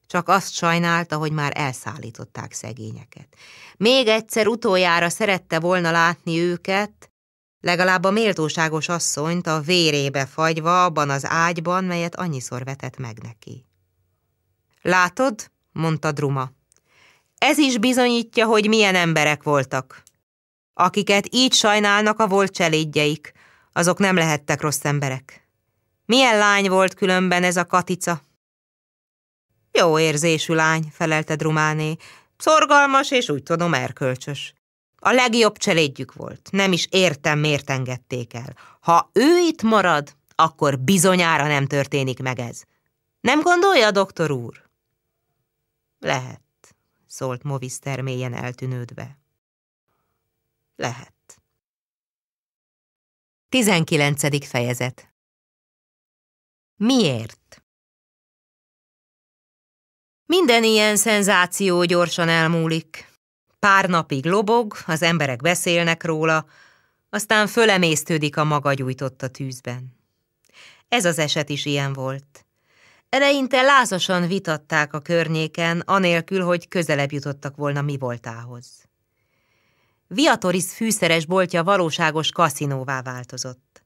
[SPEAKER 1] Csak azt sajnálta, hogy már elszállították szegényeket. Még egyszer utoljára szerette volna látni őket, legalább a méltóságos asszonyt a vérébe fagyva abban az ágyban, melyet annyiszor vetett meg neki. Látod, mondta Druma, ez is bizonyítja, hogy milyen emberek voltak. Akiket így sajnálnak a volt cselédjeik, azok nem lehettek rossz emberek. Milyen lány volt különben ez a Katica? Jó érzésű lány, felelte Drumáné. Szorgalmas és úgy tudom erkölcsös. A legjobb cselédjük volt. Nem is értem, miért engedték el. Ha ő itt marad, akkor bizonyára nem történik meg ez. Nem gondolja, doktor úr? Lehet, szólt movis termélyen eltűnődve. Lehet. 19. fejezet Miért? Minden ilyen szenzáció gyorsan elmúlik. Pár napig lobog, az emberek beszélnek róla, aztán fölemésztődik a maga gyújtott a tűzben. Ez az eset is ilyen volt. Eleinte lázasan vitatták a környéken, anélkül, hogy közelebb jutottak volna mi voltához. Viatoris fűszeres boltja valóságos kaszinóvá változott.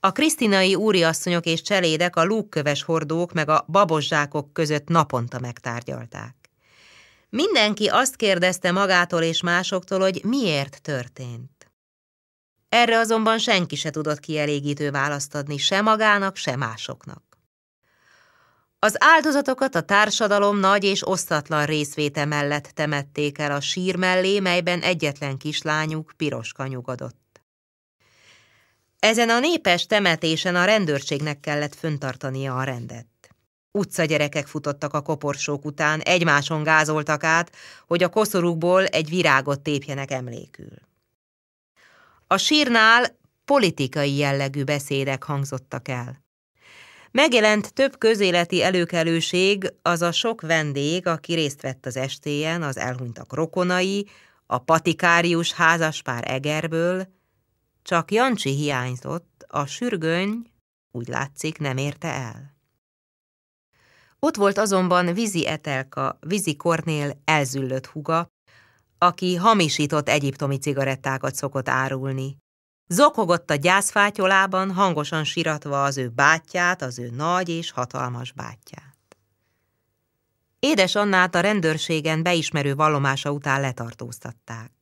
[SPEAKER 1] A krisztinai úriasszonyok és cselédek a lúgköves hordók meg a babozsákok között naponta megtárgyalták. Mindenki azt kérdezte magától és másoktól, hogy miért történt. Erre azonban senki se tudott kielégítő választ adni se magának, se másoknak. Az áldozatokat a társadalom nagy és osztatlan részvéte mellett temették el a sír mellé, melyben egyetlen kislányuk piroska nyugodott. Ezen a népes temetésen a rendőrségnek kellett föntartania a rendet. Utcagyerekek futottak a koporsók után, egymáson gázoltak át, hogy a koszorúkból egy virágot tépjenek emlékül. A sírnál politikai jellegű beszédek hangzottak el. Megjelent több közéleti előkelőség, az a sok vendég, aki részt vett az estéjen, az elhunytak rokonai, a patikárius házaspár Egerből, csak Jancsi hiányzott, a sürgöny úgy látszik nem érte el. Ott volt azonban Vizi Etelka, Vizi Kornél elzüllött huga, aki hamisított egyiptomi cigarettákat szokott árulni. Zokogott a gyászfátyolában, hangosan siratva az ő bátyját, az ő nagy és hatalmas bátyját. Édes Annát a rendőrségen beismerő vallomása után letartóztatták.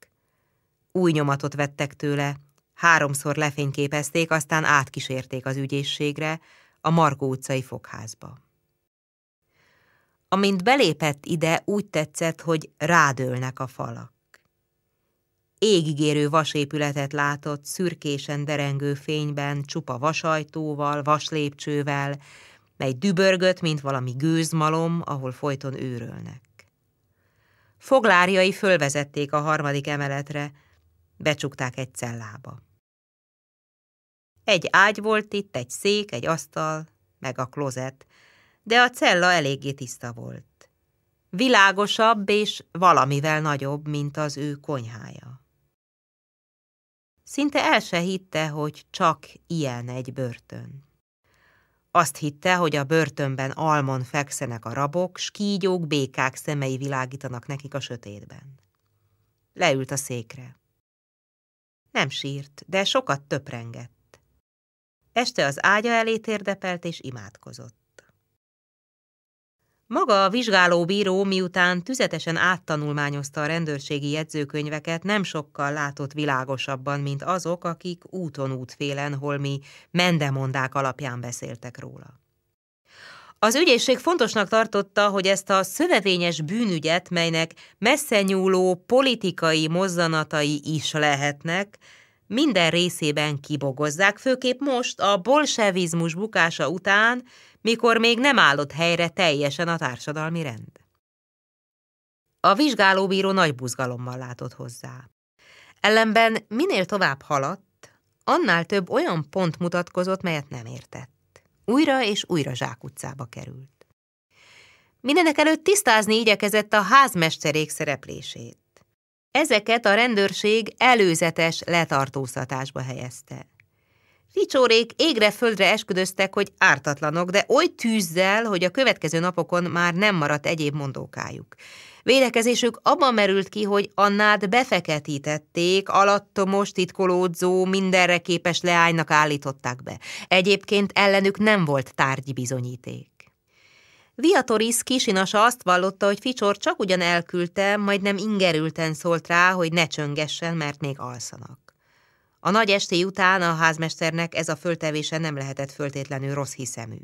[SPEAKER 1] Új nyomatot vettek tőle, háromszor lefényképezték, aztán átkísérték az ügyészségre, a Markó utcai fogházba. Amint belépett ide, úgy tetszett, hogy rádőlnek a falak égigérő vasépületet látott szürkésen derengő fényben, csupa vasajtóval, vaslépcsővel, mely dübörgött, mint valami gőzmalom, ahol folyton őrölnek. Foglárjai fölvezették a harmadik emeletre, becsukták egy cellába. Egy ágy volt itt, egy szék, egy asztal, meg a klozet, de a cella eléggé tiszta volt. Világosabb és valamivel nagyobb, mint az ő konyhája. Szinte el se hitte, hogy csak ilyen egy börtön. Azt hitte, hogy a börtönben almon fekszenek a rabok, s kígyók, békák szemei világítanak nekik a sötétben. Leült a székre. Nem sírt, de sokat töprengett. Este az ágya elé térdepelt és imádkozott. Maga a vizsgálóbíró, miután tüzetesen áttanulmányozta a rendőrségi jegyzőkönyveket, nem sokkal látott világosabban, mint azok, akik úton útfélen holmi mendemondák alapján beszéltek róla. Az ügyészség fontosnak tartotta, hogy ezt a szövevényes bűnügyet, melynek messze nyúló politikai mozzanatai is lehetnek, minden részében kibogozzák, főképp most a bolsevizmus bukása után, mikor még nem állott helyre teljesen a társadalmi rend. A vizsgálóbíró nagy buzgalommal látott hozzá. Ellenben minél tovább haladt, annál több olyan pont mutatkozott, melyet nem értett. Újra és újra zsákutcába került. Mindenek előtt tisztázni igyekezett a házmesterék szereplését. Ezeket a rendőrség előzetes letartóztatásba helyezte. Ricsórék égre földre esküdöztek, hogy ártatlanok, de oly tűzzel, hogy a következő napokon már nem maradt egyéb mondókájuk. Védekezésük abban merült ki, hogy Annát befeketítették, alattomos, titkolódzó, mindenre képes leánynak állították be. Egyébként ellenük nem volt tárgyi bizonyíték. Viatoris kisinasa azt vallotta, hogy Ficsor csak ugyan elküldte, majdnem ingerülten szólt rá, hogy ne csöngessen, mert még alszanak. A nagy esté után a házmesternek ez a föltevése nem lehetett föltétlenül rossz hiszemű.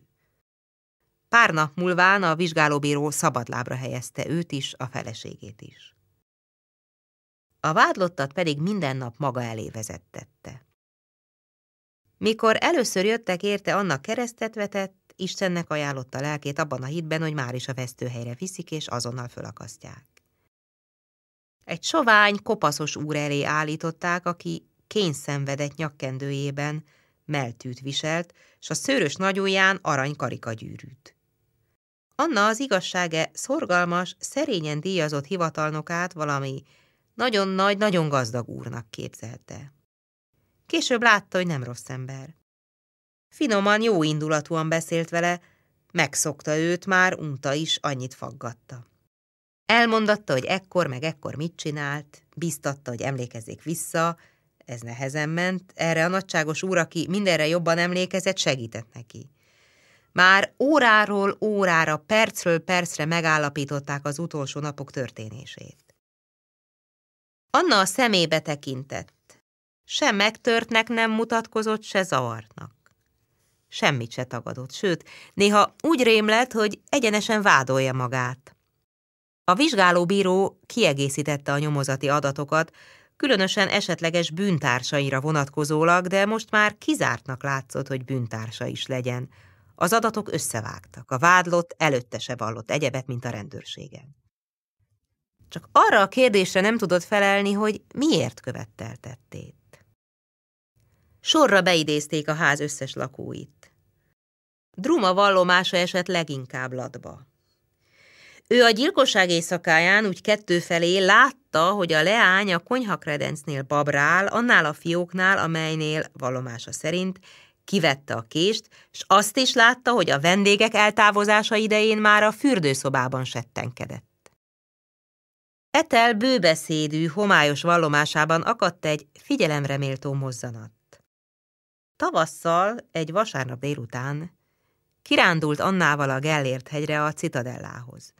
[SPEAKER 1] Pár nap múlván a vizsgálóbíró szabadlábra helyezte őt is, a feleségét is. A vádlottat pedig minden nap maga elé vezettette. Mikor először jöttek érte, annak keresztet vetett, Istennek ajánlotta lelkét abban a hitben, hogy már is a vesztőhelyre viszik, és azonnal fölakasztják. Egy sovány, kopaszos úr elé állították, aki kényszenvedett nyakkendőjében, meltűt viselt, s a szőrös nagyóján arany karikagyűrűt. Anna az igazsága szorgalmas, szerényen díjazott hivatalnokát valami nagyon nagy, nagyon gazdag úrnak képzelte. Később látta, hogy nem rossz ember. Finoman, jó indulatúan beszélt vele, megszokta őt, már unta is, annyit faggatta. Elmondatta, hogy ekkor meg ekkor mit csinált, biztatta, hogy emlékezzék vissza, ez nehezen ment, erre a nagyságos úr, aki mindenre jobban emlékezett, segített neki. Már óráról órára, percről percre megállapították az utolsó napok történését. Anna a szemébe tekintett. Sem megtörtnek nem mutatkozott, se zavartnak. Semmit se tagadott, sőt, néha úgy rémlett, hogy egyenesen vádolja magát. A vizsgálóbíró kiegészítette a nyomozati adatokat, különösen esetleges bűntársaira vonatkozólag, de most már kizártnak látszott, hogy bűntársa is legyen. Az adatok összevágtak, a vádlott előtte se vallott egyebet, mint a rendőrségen. Csak arra a kérdésre nem tudott felelni, hogy miért követte Sorra beidézték a ház összes lakóit. Druma vallomása esett leginkább latba. Ő a gyilkosság éjszakáján úgy kettő felé látta, hogy a leány a konyhakredencnél babrál, annál a fióknál, amelynél valomása szerint kivette a kést, s azt is látta, hogy a vendégek eltávozása idején már a fürdőszobában settenkedett. Etel bőbeszédű, homályos vallomásában akadt egy figyelemreméltó mozzanat. Tavasszal, egy vasárnap délután, kirándult Annával a Gellért hegyre a citadellához.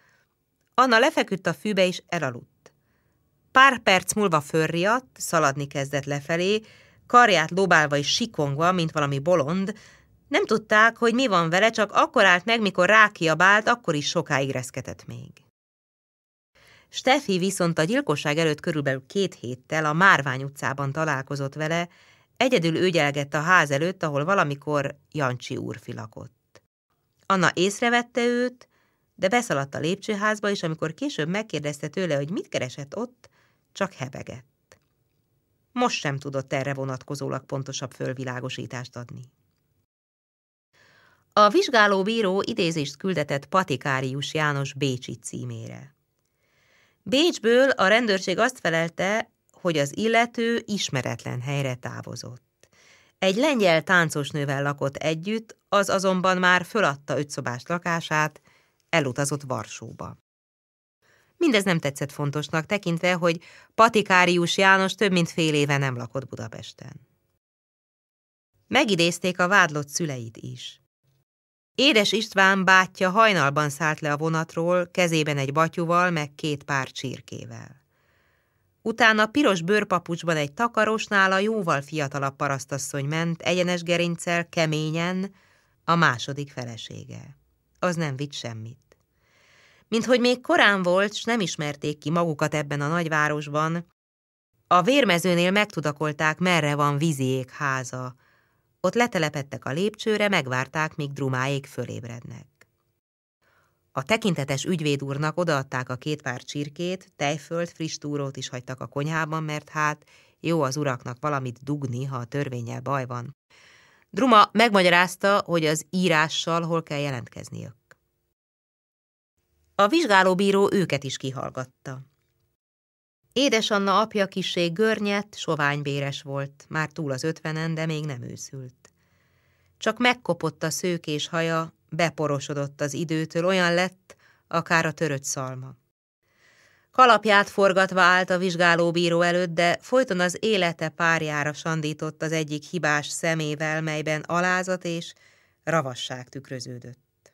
[SPEAKER 1] Anna lefeküdt a fűbe és elaludt. Pár perc múlva fölriadt, szaladni kezdett lefelé, karját lobálva és sikongva, mint valami bolond, nem tudták, hogy mi van vele, csak akkor állt meg, mikor rákiabált, akkor is sokáig reszketett még. Steffi viszont a gyilkosság előtt körülbelül két héttel a Márvány utcában találkozott vele, egyedül ügyelgett a ház előtt, ahol valamikor Jancsi úr filakott. Anna észrevette őt, de beszaladt a lépcsőházba, és amikor később megkérdezte tőle, hogy mit keresett ott, csak hebegett. Most sem tudott erre vonatkozólag pontosabb fölvilágosítást adni. A vizsgáló bíró idézést küldetett Patikárius János Bécsi címére. Bécsből a rendőrség azt felelte, hogy az illető ismeretlen helyre távozott. Egy lengyel táncosnővel lakott együtt, az azonban már föladta ötszobás lakását, elutazott Varsóba. Mindez nem tetszett fontosnak, tekintve, hogy Patikárius János több mint fél éve nem lakott Budapesten. Megidézték a vádlott szüleit is. Édes István bátyja hajnalban szállt le a vonatról, kezében egy batyuval, meg két pár csirkével. Utána piros bőrpapucsban egy takarosnál a jóval fiatalabb parasztasszony ment, egyenes gerincsel, keményen, a második felesége az nem vitt semmit. Mint hogy még korán volt, s nem ismerték ki magukat ebben a nagyvárosban, a vérmezőnél megtudakolták, merre van víziék háza. Ott letelepettek a lépcsőre, megvárták, míg drumáék fölébrednek. A tekintetes ügyvéd úrnak odaadták a két pár csirkét, tejföld, friss túrót is hagytak a konyhában, mert hát jó az uraknak valamit dugni, ha a törvényel baj van. Druma megmagyarázta, hogy az írással hol kell jelentkezniük. A vizsgálóbíró őket is kihallgatta. Anna apja kisé görnyet, soványbéres volt, már túl az ötvenen, de még nem őszült. Csak megkopott a szőkés haja, beporosodott az időtől, olyan lett, akár a törött szalma. Kalapját forgatva állt a vizsgálóbíró előtt, de folyton az élete párjára sandított az egyik hibás szemével, melyben alázat és ravasság tükröződött.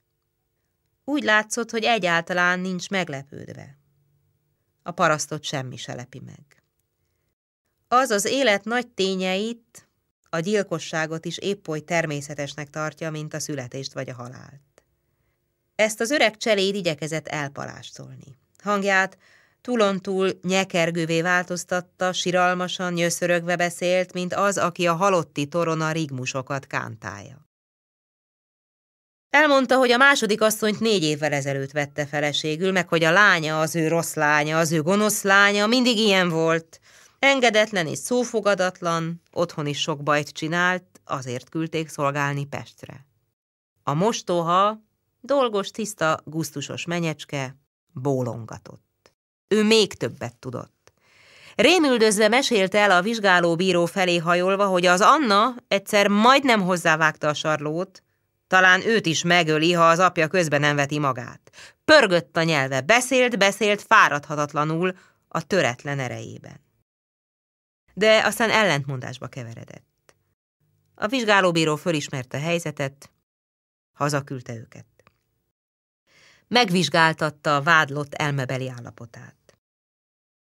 [SPEAKER 1] Úgy látszott, hogy egyáltalán nincs meglepődve. A parasztot semmi se lepi meg. Az az élet nagy tényeit, a gyilkosságot is épp oly természetesnek tartja, mint a születést vagy a halált. Ezt az öreg cseléd igyekezett elpalástolni. Hangját túlontúl nyekergővé változtatta, siralmasan, nyöszörögve beszélt, mint az, aki a halotti torona rigmusokat kántálja. Elmondta, hogy a második asszonyt négy évvel ezelőtt vette feleségül, meg hogy a lánya az ő rossz lánya, az ő gonosz lánya, mindig ilyen volt. Engedetlen és szófogadatlan, otthon is sok bajt csinált, azért küldték szolgálni Pestre. A mostoha, dolgos, tiszta, gusztusos menyecske, bólongatott. Ő még többet tudott. Rémüldözve mesélte el a vizsgálóbíró felé hajolva, hogy az Anna egyszer majdnem hozzávágta a sarlót, talán őt is megöli, ha az apja közben nem veti magát. Pörgött a nyelve, beszélt, beszélt fáradhatatlanul a töretlen erejében. De aztán ellentmondásba keveredett. A vizsgálóbíró fölismerte a helyzetet, hazaküldte őket. Megvizsgáltatta a vádlott elmebeli állapotát.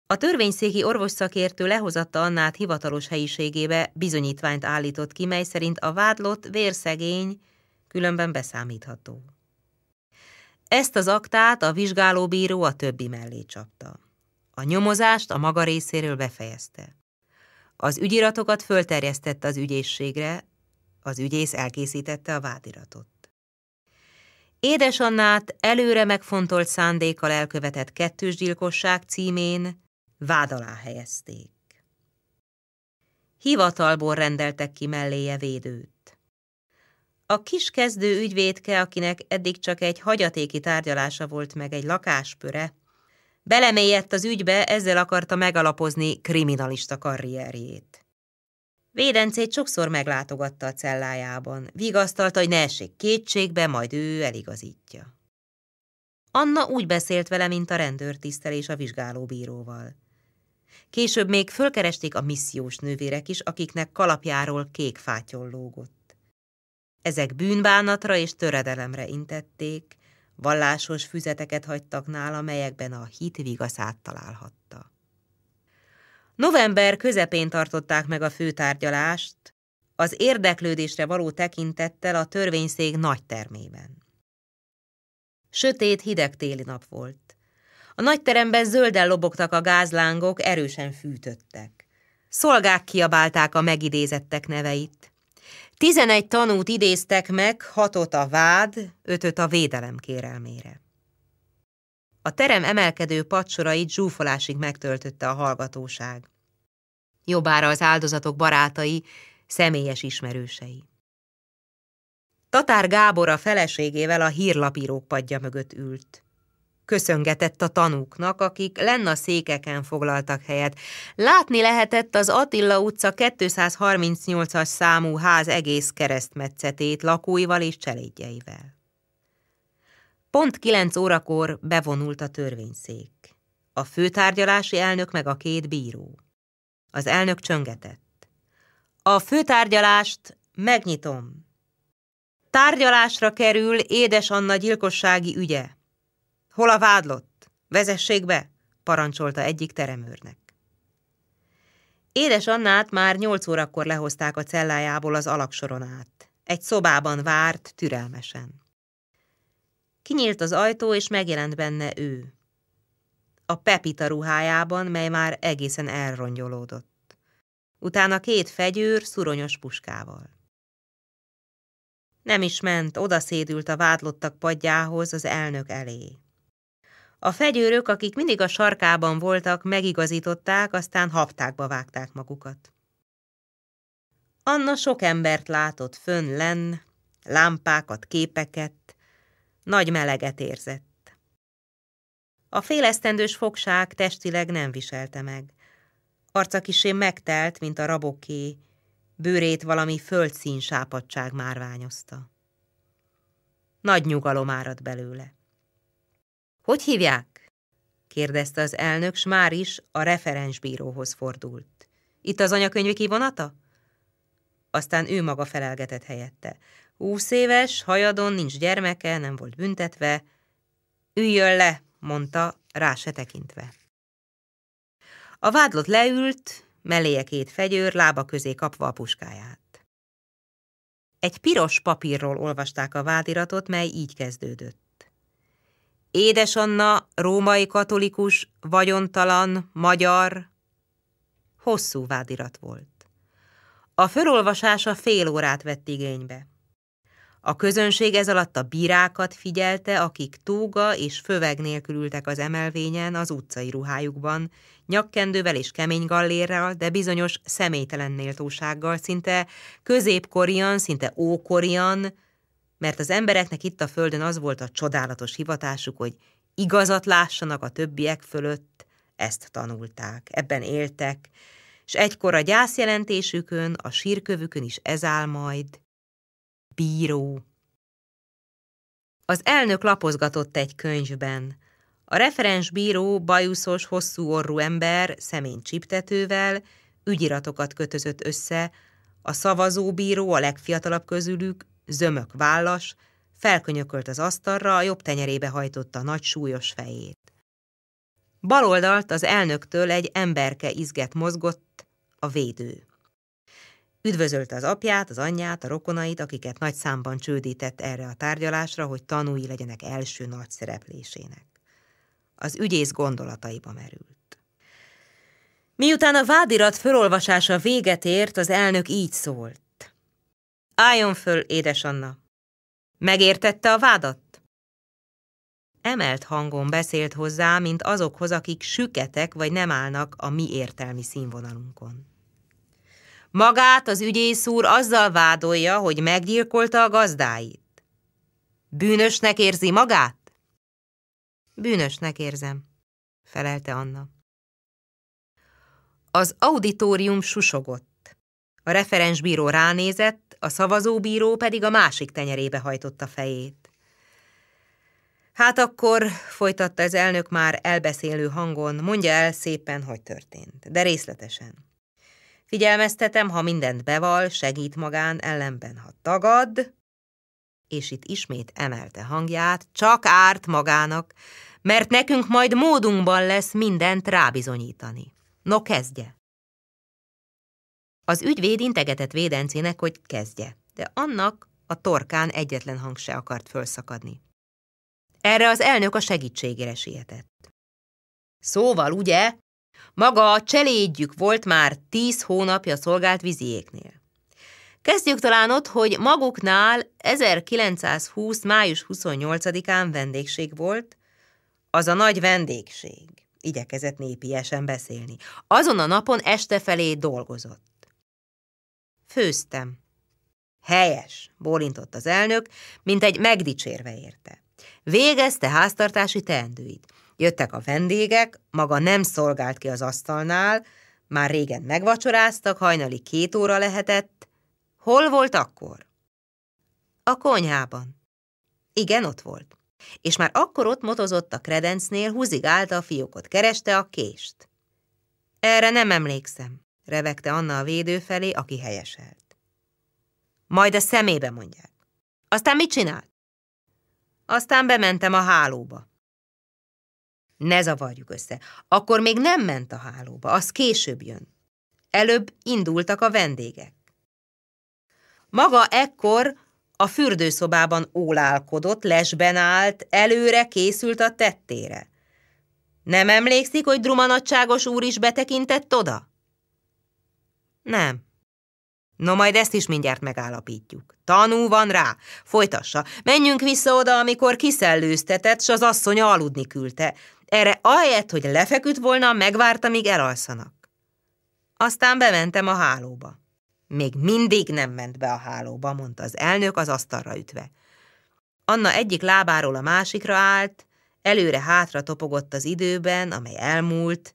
[SPEAKER 1] A törvényszéki orvosszakértő lehozatta Annát hivatalos helyiségébe, bizonyítványt állított ki, mely szerint a vádlott vérszegény, különben beszámítható. Ezt az aktát a vizsgálóbíró a többi mellé csapta. A nyomozást a maga részéről befejezte. Az ügyiratokat fölterjesztette az ügyészségre, az ügyész elkészítette a vádiratot. Édesannát előre megfontolt szándékkal elkövetett kettős gyilkosság címén vád alá helyezték. Hivatalból rendeltek ki melléje védőt. A kiskezdő ügyvédke, akinek eddig csak egy hagyatéki tárgyalása volt meg egy lakáspöre, belemélyedt az ügybe, ezzel akarta megalapozni kriminalista karrierjét. Védencét sokszor meglátogatta a cellájában, vigasztalta, hogy ne essék kétségbe, majd ő eligazítja. Anna úgy beszélt vele, mint a rendőrtisztelés a vizsgálóbíróval. Később még fölkeresték a missziós nővérek is, akiknek kalapjáról kék fátyol lógott. Ezek bűnbánatra és töredelemre intették, vallásos füzeteket hagytak nála, melyekben a hit vigaszát találhatta. November közepén tartották meg a főtárgyalást, az érdeklődésre való tekintettel a törvényszék nagy termében. Sötét hideg téli nap volt. A nagyteremben zölden lobogtak a gázlángok, erősen fűtöttek. Szolgák kiabálták a megidézettek neveit. Tizenegy tanút idéztek meg, hatot a vád, ötöt a védelem kérelmére. A terem emelkedő padsorait zsúfolásig megtöltötte a hallgatóság. Jobbára az áldozatok barátai, személyes ismerősei. Tatár Gábor a feleségével a hírlapírók padja mögött ült köszöngetett a tanúknak, akik lenn a székeken foglaltak helyet. Látni lehetett az Attila utca 238-as számú ház egész keresztmetszetét lakóival és cselédjeivel. Pont kilenc órakor bevonult a törvényszék. A főtárgyalási elnök meg a két bíró. Az elnök csöngetett. A főtárgyalást megnyitom. Tárgyalásra kerül édes Anna gyilkossági ügye. Hol a vádlott? Vezessék be! parancsolta egyik teremőrnek. Édes Annát már nyolc órakor lehozták a cellájából az alaksoron át. Egy szobában várt türelmesen. Kinyílt az ajtó, és megjelent benne ő. A pepita ruhájában, mely már egészen elrongyolódott. Utána két fegyőr szuronyos puskával. Nem is ment, odaszédült a vádlottak padjához az elnök elé. A fegyőrök, akik mindig a sarkában voltak, megigazították, aztán haptákba vágták magukat. Anna sok embert látott fönn lenn, lámpákat, képeket, nagy meleget érzett. A félesztendős fogság testileg nem viselte meg. Arca kisé megtelt, mint a raboké, bőrét valami földszín sápadság márványozta. Nagy nyugalom áradt belőle. Hogy hívják? kérdezte az elnök, s már is a referensbíróhoz fordult. Itt az anyakönyvi kivonata? Aztán ő maga felelgetett helyette. Húsz éves, hajadon, nincs gyermeke, nem volt büntetve. Üljön le, mondta, rá se tekintve. A vádlott leült, melléje két fegyőr, lába közé kapva a puskáját. Egy piros papírról olvasták a vádiratot, mely így kezdődött. Édes Anna római katolikus, vagyontalan, magyar. Hosszú vádirat volt. A fölolvasása fél órát vett igénybe. A közönség ez alatt a bírákat figyelte, akik túga és föveg nélkül ültek az emelvényen, az utcai ruhájukban, nyakkendővel és kemény gallérrel, de bizonyos személytelen méltósággal, szinte középkorian, szinte ókorian, mert az embereknek itt a földön az volt a csodálatos hivatásuk, hogy igazat lássanak a többiek fölött, ezt tanulták, ebben éltek, és egykor a gyászjelentésükön, a sírkövükön is ez áll majd, bíró. Az elnök lapozgatott egy könyvben. A referens bíró, bajuszos, hosszú orrú ember, szemény csiptetővel, ügyiratokat kötözött össze, a szavazó bíró a legfiatalabb közülük, zömök vállas, felkönyökölt az asztalra, a jobb tenyerébe hajtotta a nagy súlyos fejét. Baloldalt az elnöktől egy emberke izget mozgott, a védő. Üdvözölte az apját, az anyját, a rokonait, akiket nagy számban csődített erre a tárgyalásra, hogy tanúi legyenek első nagy szereplésének. Az ügyész gondolataiba merült. Miután a vádirat fölolvasása véget ért, az elnök így szólt. Álljon föl, édes Anna! Megértette a vádat? Emelt hangon beszélt hozzá, mint azokhoz, akik süketek vagy nem állnak a mi értelmi színvonalunkon. Magát az ügyész úr azzal vádolja, hogy meggyilkolta a gazdáit. Bűnösnek érzi magát? Bűnösnek érzem, felelte Anna. Az auditorium susogott. A referensbíró ránézett, a szavazóbíró pedig a másik tenyerébe hajtotta fejét. Hát akkor, folytatta az elnök már elbeszélő hangon, mondja el szépen, hogy történt, de részletesen. Figyelmeztetem, ha mindent beval, segít magán, ellenben, ha tagad, és itt ismét emelte hangját, csak árt magának, mert nekünk majd módunkban lesz mindent rábizonyítani. No, kezdje! Az ügyvéd integetett védencének, hogy kezdje, de annak a torkán egyetlen hang se akart fölszakadni. Erre az elnök a segítségére sietett. Szóval, ugye, maga a cselédjük volt már tíz hónapja szolgált vizéknél. Kezdjük talán ott, hogy maguknál 1920. május 28-án vendégség volt, az a nagy vendégség, igyekezett népiesen beszélni. Azon a napon este felé dolgozott. Főztem. Helyes, bólintott az elnök, mint egy megdicsérve érte. Végezte háztartási teendőit. Jöttek a vendégek, maga nem szolgált ki az asztalnál, már régen megvacsoráztak, hajnali két óra lehetett. Hol volt akkor? A konyhában. Igen, ott volt. És már akkor ott motozott a kredencnél, húzigálta a fiókot, kereste a kést. Erre nem emlékszem revegte Anna a védő felé, aki helyeselt. Majd a szemébe mondják. Aztán mit csinált? Aztán bementem a hálóba. Ne zavarjuk össze. Akkor még nem ment a hálóba, az később jön. Előbb indultak a vendégek. Maga ekkor a fürdőszobában ólálkodott, lesben állt, előre készült a tettére. Nem emlékszik, hogy drumanadságos úr is betekintett oda? Nem. No, majd ezt is mindjárt megállapítjuk. Tanú van rá. Folytassa. Menjünk vissza oda, amikor kiszellőztetett, s az asszonya aludni küldte. Erre ahelyett, hogy lefeküdt volna, megvárta, míg elalszanak. Aztán bementem a hálóba. Még mindig nem ment be a hálóba, mondta az elnök az asztalra ütve. Anna egyik lábáról a másikra állt, előre-hátra topogott az időben, amely elmúlt,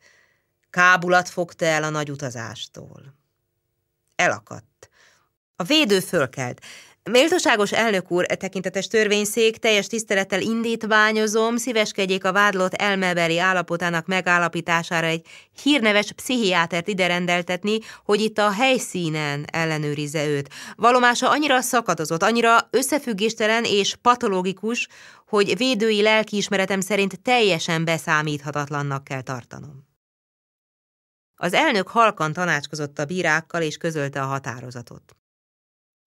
[SPEAKER 1] kábulat fogta el a nagy utazástól elakadt. A védő fölkelt. Méltóságos elnök úr, e tekintetes törvényszék, teljes tisztelettel indítványozom, szíveskedjék a vádlott elmebeli állapotának megállapítására egy hírneves pszichiátert ide rendeltetni, hogy itt a helyszínen ellenőrize őt. Valomása annyira szakadozott, annyira összefüggéstelen és patológikus, hogy védői lelkiismeretem szerint teljesen beszámíthatatlannak kell tartanom. Az elnök halkan tanácskozott a bírákkal és közölte a határozatot.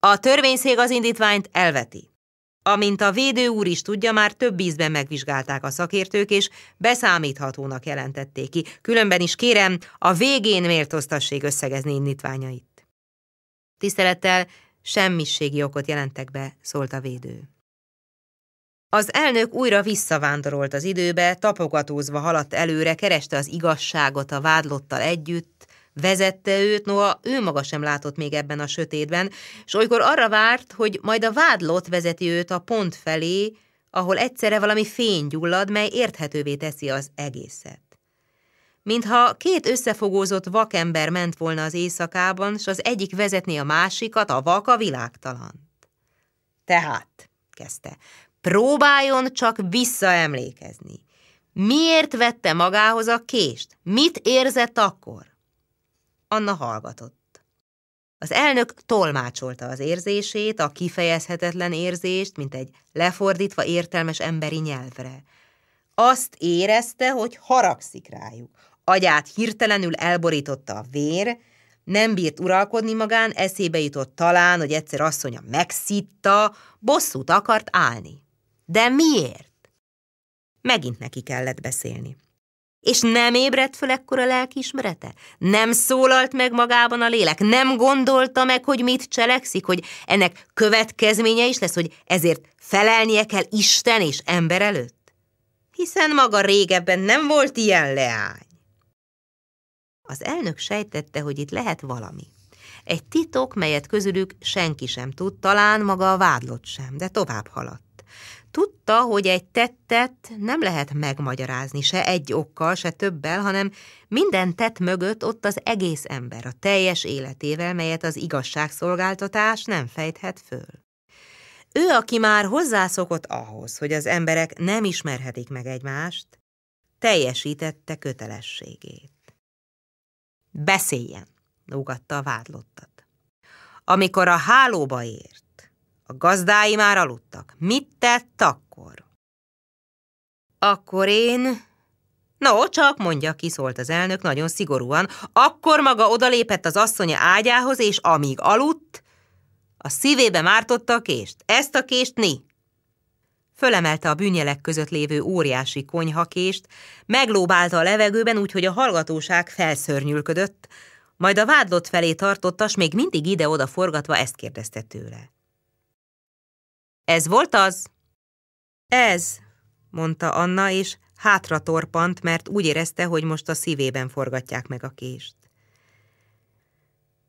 [SPEAKER 1] A törvényszék az indítványt elveti. Amint a védő úr is tudja, már több ízben megvizsgálták a szakértők, és beszámíthatónak jelentették ki. Különben is kérem, a végén méltóztassék összegezni indítványait. Tisztelettel semmiségi okot jelentek be, szólt a védő. Az elnök újra visszavándorolt az időbe, tapogatózva haladt előre, kereste az igazságot a vádlottal együtt, vezette őt, noha ő maga sem látott még ebben a sötétben, és olykor arra várt, hogy majd a vádlott vezeti őt a pont felé, ahol egyszerre valami fény gyullad, mely érthetővé teszi az egészet. Mintha két összefogózott vakember ment volna az éjszakában, s az egyik vezetné a másikat, a vak a világtalant. Tehát, kezdte, Próbáljon csak visszaemlékezni. Miért vette magához a kést? Mit érzett akkor? Anna hallgatott. Az elnök tolmácsolta az érzését, a kifejezhetetlen érzést, mint egy lefordítva értelmes emberi nyelvre. Azt érezte, hogy haragszik rájuk. Agyát hirtelenül elborította a vér, nem bírt uralkodni magán, eszébe jutott talán, hogy egyszer asszonya megszitta, bosszút akart állni. De miért? Megint neki kellett beszélni. És nem ébredt föl ekkora lelkiismerete? Nem szólalt meg magában a lélek? Nem gondolta meg, hogy mit cselekszik? Hogy ennek következménye is lesz, hogy ezért felelnie kell Isten és ember előtt? Hiszen maga régebben nem volt ilyen leány. Az elnök sejtette, hogy itt lehet valami. Egy titok, melyet közülük senki sem tud, talán maga a vádlott sem, de tovább haladt. Tudta, hogy egy tettet nem lehet megmagyarázni, se egy okkal, se többel, hanem minden tett mögött ott az egész ember, a teljes életével, melyet az igazságszolgáltatás nem fejthet föl. Ő, aki már hozzászokott ahhoz, hogy az emberek nem ismerhetik meg egymást, teljesítette kötelességét. Beszéljen, lógatta a vádlottat. Amikor a hálóba ért, a gazdái már aludtak. Mit tett akkor? Akkor én... No, csak mondja, kiszólt az elnök nagyon szigorúan. Akkor maga odalépett az asszonya ágyához, és amíg aludt, a szívébe mártotta a kést. Ezt a kést ni. Fölemelte a bűnyelek között lévő óriási konyhakést, meglóbálta a levegőben, úgyhogy a hallgatóság felszörnyülködött, majd a vádlott felé tartottas, még mindig ide-oda forgatva ezt kérdezte tőle. Ez volt az? Ez, mondta Anna, és hátra torpant, mert úgy érezte, hogy most a szívében forgatják meg a kést.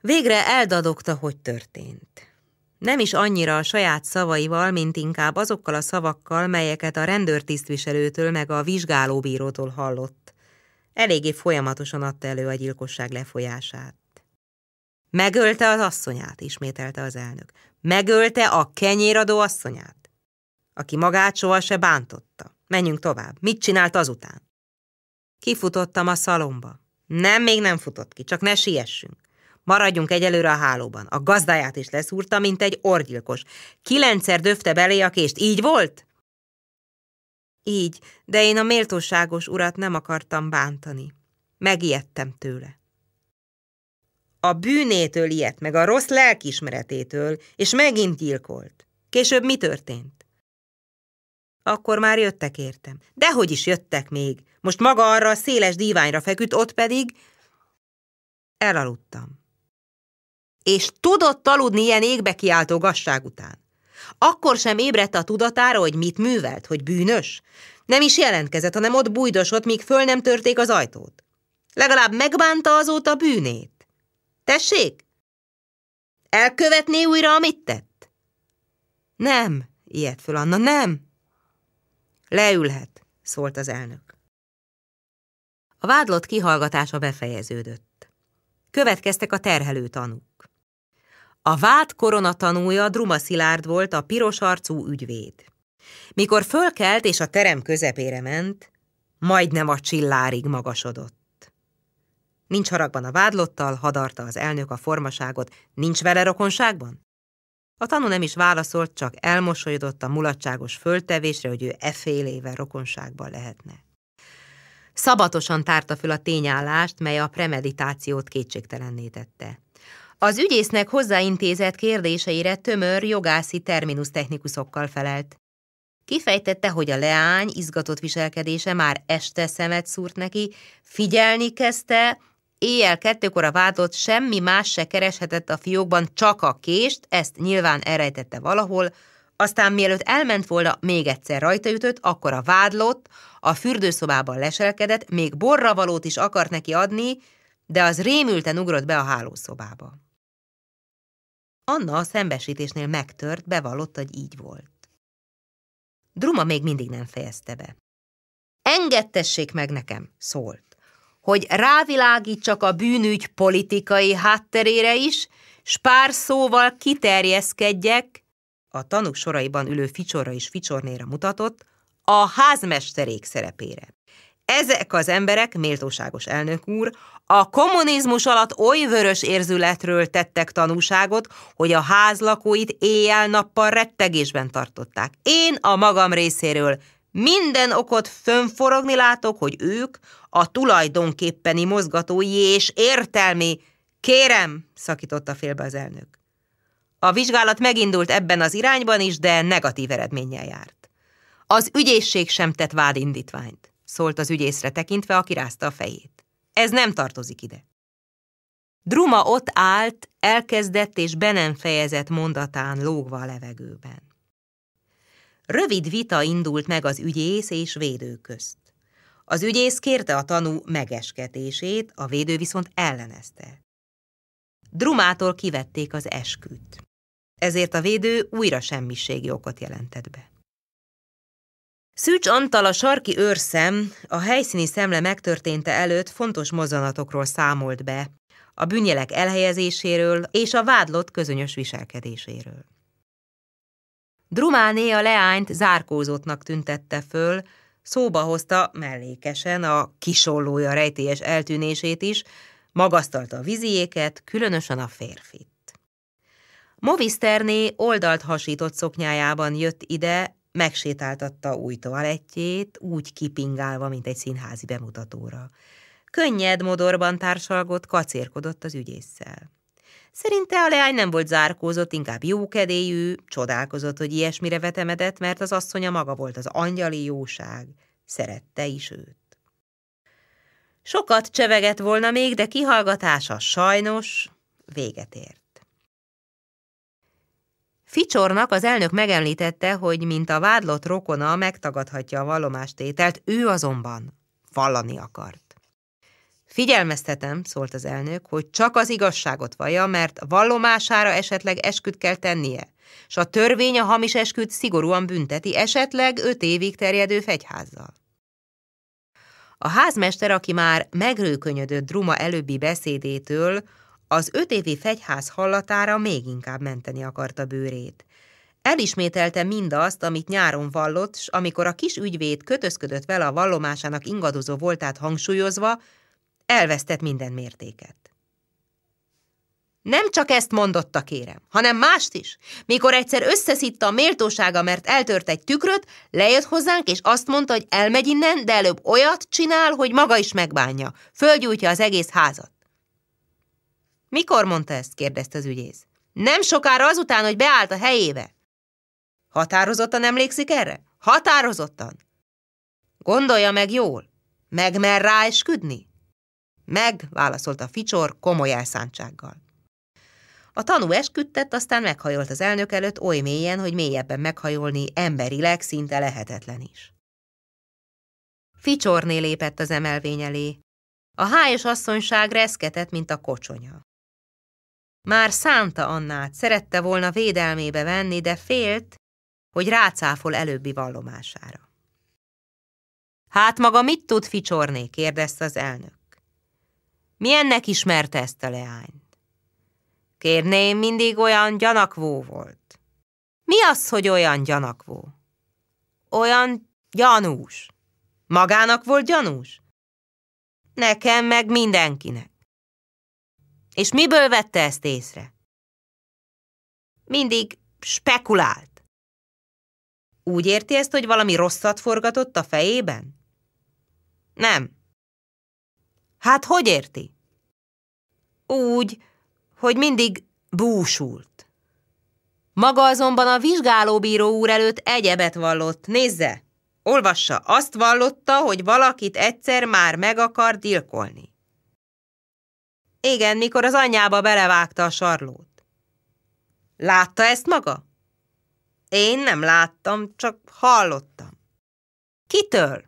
[SPEAKER 1] Végre eldadogta, hogy történt. Nem is annyira a saját szavaival, mint inkább azokkal a szavakkal, melyeket a rendőrtisztviselőtől meg a vizsgálóbírótól hallott. Eléggé folyamatosan adta elő a gyilkosság lefolyását. Megölte az asszonyát, ismételte az elnök. Megölte a kenyéradó asszonyát, aki magát soha se bántotta. Menjünk tovább. Mit csinált azután? Kifutottam a szalomba. Nem, még nem futott ki, csak ne siessünk. Maradjunk egyelőre a hálóban. A gazdáját is leszúrta, mint egy orgyilkos. Kilencszer döfte belé a kést. Így volt? Így, de én a méltóságos urat nem akartam bántani. Megijedtem tőle. A bűnétől ilyet, meg, a rossz lelkismeretétől, és megint gyilkolt. Később mi történt? Akkor már jöttek értem. Dehogy is jöttek még. Most maga arra a széles díványra feküdt, ott pedig... Elaludtam. És tudott aludni ilyen égbe kiáltó gazság után. Akkor sem ébredt a tudatára, hogy mit művelt, hogy bűnös. Nem is jelentkezett, hanem ott bújdosott, míg föl nem törték az ajtót. Legalább megbánta azóta bűnét. Tessék? Elkövetné újra, amit tett? Nem, ilyet föl Anna, nem. Leülhet, szólt az elnök. A vádlott kihallgatása befejeződött. Következtek a terhelő tanúk. A vád koronatanúja Druma Szilárd volt a piros arcú ügyvéd. Mikor fölkelt és a terem közepére ment, majdnem a csillárig magasodott. Nincs haragban a vádlottal, hadarta az elnök a formaságot, nincs vele rokonságban? A tanú nem is válaszolt, csak elmosolyodott a mulatságos föltevésre, hogy ő e éve rokonságban lehetne. Szabatosan tárta föl a tényállást, mely a premeditációt kétségtelenné tette. Az ügyésznek hozzáintézett kérdéseire tömör jogászi terminus technikusokkal felelt. Kifejtette, hogy a leány izgatott viselkedése már este szemet szúrt neki, figyelni kezdte, Éjjel kettőkor a vádott semmi más se kereshetett a fiókban, csak a kést, ezt nyilván elrejtette valahol, aztán mielőtt elment volna, még egyszer rajta ütött, akkor a vádlott a fürdőszobában leselkedett, még borravalót is akart neki adni, de az rémülten ugrott be a hálószobába. Anna a szembesítésnél megtört, bevallott, hogy így volt. Druma még mindig nem fejezte be. Engedtessék meg nekem, szólt hogy rávilágítsak a bűnügy politikai hátterére is, s pár szóval kiterjeszkedjek, a tanúk soraiban ülő ficsorra és ficsornéra mutatott, a házmesterék szerepére. Ezek az emberek, méltóságos elnök úr, a kommunizmus alatt oly vörös érzületről tettek tanúságot, hogy a házlakóit éjjel-nappal rettegésben tartották. Én a magam részéről minden okot fönforogni látok, hogy ők a tulajdonképpeni mozgatói és értelmi. Kérem, szakította félbe az elnök. A vizsgálat megindult ebben az irányban is, de negatív eredménnyel járt. Az ügyészség sem tett vádindítványt, szólt az ügyészre tekintve, aki rázta a fejét. Ez nem tartozik ide. Druma ott állt, elkezdett és benem fejezett mondatán lógva a levegőben. Rövid vita indult meg az ügyész és védő közt. Az ügyész kérte a tanú megesketését, a védő viszont ellenezte. Drumától kivették az esküt. Ezért a védő újra semmiségi okot jelentett be. Szűcs Antal a sarki őrszem a helyszíni szemle megtörténte előtt fontos mozzanatokról számolt be, a bűnjelek elhelyezéséről és a vádlott közönyös viselkedéséről. Drumáné a leányt zárkózottnak tüntette föl, szóba hozta mellékesen a kisollója rejtélyes eltűnését is, magasztalta a viziéket, különösen a férfit. Moviszterné oldalt hasított szoknyájában jött ide, megsétáltatta új toalettjét, úgy kipingálva, mint egy színházi bemutatóra. Könnyed modorban társalgott, kacérkodott az ügyésszel. Szerinte a leány nem volt zárkózott, inkább jókedélyű, csodálkozott, hogy ilyesmire vetemedett, mert az asszonya maga volt az angyali jóság, szerette is őt. Sokat csevegett volna még, de kihallgatása sajnos véget ért. Ficsornak az elnök megemlítette, hogy mint a vádlott rokona megtagadhatja a vallomástételt, ő azonban vallani akart. Figyelmeztetem, szólt az elnök, hogy csak az igazságot vaja, mert vallomására esetleg esküt kell tennie, és a törvény a hamis esküt szigorúan bünteti, esetleg öt évig terjedő fegyházzal. A házmester, aki már megrőkönyödött Druma előbbi beszédétől, az öt évi fegyház hallatára még inkább menteni akarta bőrét. Elismételte mindazt, amit nyáron vallott, s amikor a kis ügyvéd kötözködött vele a vallomásának ingadozó voltát hangsúlyozva, elvesztett minden mértéket. Nem csak ezt mondotta, kérem, hanem mást is. Mikor egyszer összeszitta a méltósága, mert eltört egy tükröt, lejött hozzánk, és azt mondta, hogy elmegy innen, de előbb olyat csinál, hogy maga is megbánja. Fölgyújtja az egész házat. Mikor mondta ezt? kérdezte az ügyész. Nem sokára azután, hogy beállt a helyébe. Határozottan emlékszik erre? Határozottan. Gondolja meg jól. Meg mer rá esküdni? Meg, válaszolta Ficsor komoly elszántsággal. A tanú esküdtett, aztán meghajolt az elnök előtt oly mélyen, hogy mélyebben meghajolni emberileg szinte lehetetlen is. Ficsorné lépett az emelvény elé. A hájas asszonyság reszketett, mint a kocsonya. Már szánta Annát, szerette volna védelmébe venni, de félt, hogy rácáfol előbbi vallomására. Hát maga mit tud ficsorni? kérdezte az elnök. Milyennek ismerte ezt a leányt? Kérném, mindig olyan gyanakvó volt. Mi az, hogy olyan gyanakvó? Olyan gyanús. Magának volt gyanús? Nekem meg mindenkinek. És miből vette ezt észre? Mindig spekulált. Úgy érti ezt, hogy valami rosszat forgatott a fejében? Nem. Hát hogy érti? Úgy, hogy mindig búsult. Maga azonban a vizsgálóbíró úr előtt egyebet vallott. Nézze, olvassa, azt vallotta, hogy valakit egyszer már meg akar gyilkolni. Igen, mikor az anyjába belevágta a sarlót. Látta ezt maga? Én nem láttam, csak hallottam. Kitől?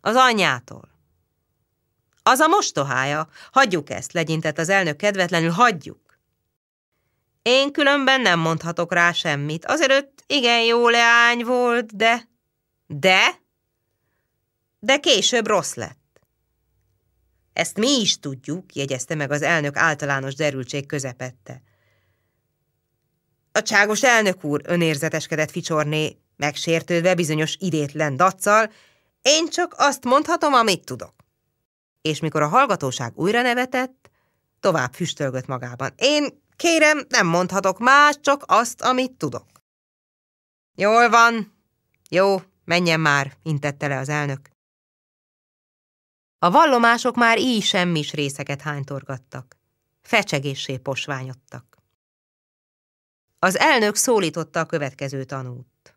[SPEAKER 1] Az anyjától. Az a mostohája. Hagyjuk ezt, legyintett az elnök kedvetlenül, hagyjuk. Én különben nem mondhatok rá semmit. Azelőtt igen jó leány volt, de... De? De később rossz lett. Ezt mi is tudjuk, jegyezte meg az elnök általános derültség közepette. A cságos elnök úr önérzeteskedett Ficsorné, megsértődve bizonyos idétlen daccal, én csak azt mondhatom, amit tudok és mikor a hallgatóság újra nevetett, tovább füstölgött magában. Én, kérem, nem mondhatok más, csak azt, amit tudok. Jól van, jó, menjen már, intette le az elnök. A vallomások már így semmis részeket hánytorgattak. Fecsegéssé posványodtak. Az elnök szólította a következő tanút.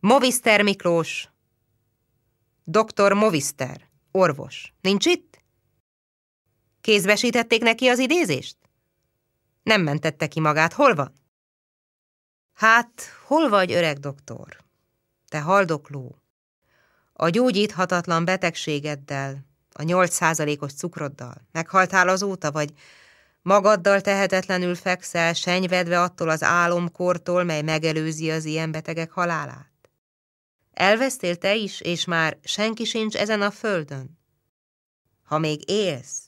[SPEAKER 1] Moviszter Miklós! Doktor Moviszter! Orvos, nincs itt? Kézbesítették neki az idézést? Nem mentette ki magát, hol van? Hát, hol vagy, öreg doktor? Te haldokló. A gyógyíthatatlan betegségeddel, a 8%-os cukroddal, meghaltál azóta, vagy magaddal tehetetlenül fekszel, senyvedve attól az álomkortól, mely megelőzi az ilyen betegek halálát? Elvesztél te is, és már senki sincs ezen a földön. Ha még élsz,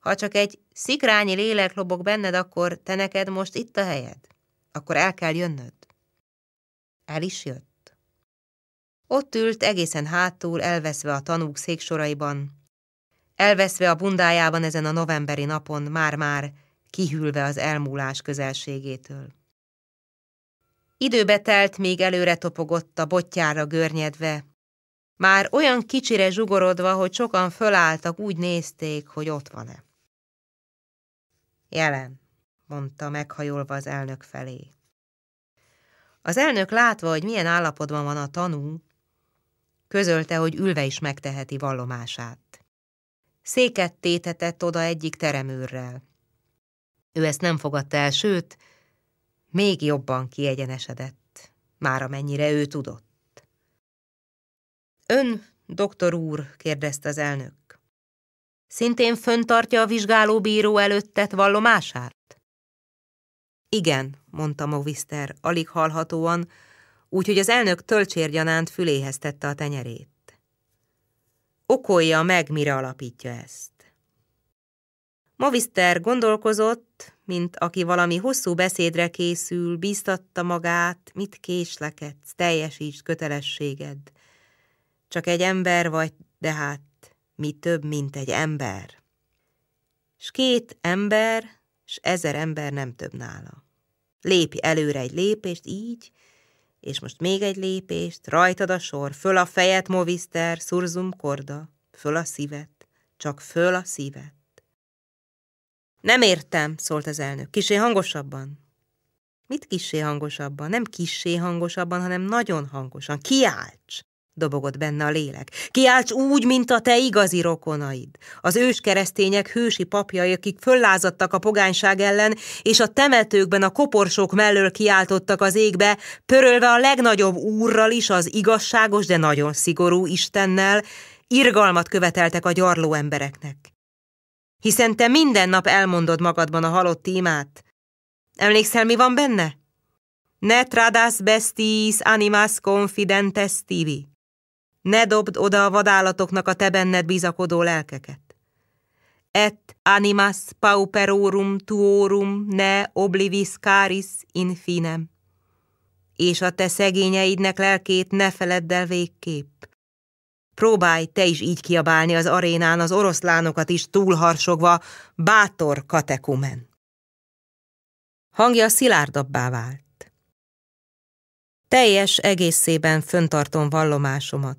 [SPEAKER 1] ha csak egy szikrányi lélek lobog benned, akkor te neked most itt a helyed. Akkor el kell jönnöd. El is jött. Ott ült egészen hátul, elveszve a tanúk széksoraiban, elveszve a bundájában ezen a novemberi napon, már-már kihűlve az elmúlás közelségétől. Időbe telt, még előre topogott a botjára görnyedve. Már olyan kicsire zsugorodva, hogy sokan fölálltak, úgy nézték, hogy ott van-e. Jelen, mondta meghajolva az elnök felé. Az elnök látva, hogy milyen állapotban van a tanú, közölte, hogy ülve is megteheti vallomását. Széket tétetett oda egyik teremőrrel. Ő ezt nem fogadta el, sőt, még jobban kiegyenesedett, már amennyire ő tudott. Ön, doktor úr, kérdezte az elnök. Szintén föntartja a vizsgálóbíró előttet vallomását? Igen, mondta Movister, alig hallhatóan, úgyhogy az elnök tölcsérgyanánt füléhez tette a tenyerét. Okolja meg, mire alapítja ezt. Movister gondolkozott, mint aki valami hosszú beszédre készül, bíztatta magát, mit késlekedsz, teljesíts kötelességed. Csak egy ember vagy, de hát mi több, mint egy ember. S két ember, s ezer ember nem több nála. Lépj előre egy lépést, így, és most még egy lépést, rajtad a sor, föl a fejet, moviszter, szurzum korda, föl a szívet, csak föl a szívet. Nem értem, szólt az elnök. Kisé hangosabban. Mit kisé hangosabban? Nem kisé hangosabban, hanem nagyon hangosan. Kiálts! Dobogott benne a lélek. Kiálts úgy, mint a te igazi rokonaid. Az ős keresztények hősi papjai, akik föllázadtak a pogányság ellen, és a temetőkben a koporsók mellől kiáltottak az égbe, pörölve a legnagyobb úrral is, az igazságos, de nagyon szigorú Istennel, irgalmat követeltek a gyarló embereknek hiszen te minden nap elmondod magadban a halott imát. Emlékszel, mi van benne? Ne tradas bestis animas confidentes tivi. Ne dobd oda a vadállatoknak a te benned bizakodó lelkeket. Et animas pauperorum tuorum ne oblivis caris infinem. És a te szegényeidnek lelkét ne feledd el végképp Próbálj te is így kiabálni az arénán az oroszlánokat is túlharsogva, bátor katekumen. Hangja szilárdabbá vált. Teljes egészében föntartom vallomásomat.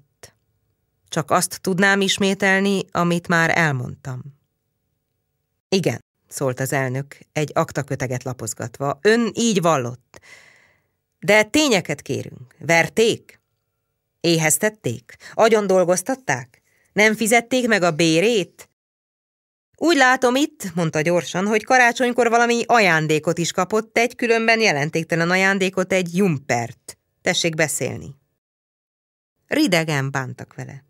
[SPEAKER 1] Csak azt tudnám ismételni, amit már elmondtam. Igen, szólt az elnök, egy aktaköteget lapozgatva. Ön így vallott. De tényeket kérünk. Verték? Éheztették? Agyon dolgoztatták? Nem fizették meg a bérét? Úgy látom itt, mondta gyorsan, hogy karácsonykor valami ajándékot is kapott, egy különben jelentéktelen ajándékot, egy jumpert. Tessék beszélni. Ridegen bántak vele,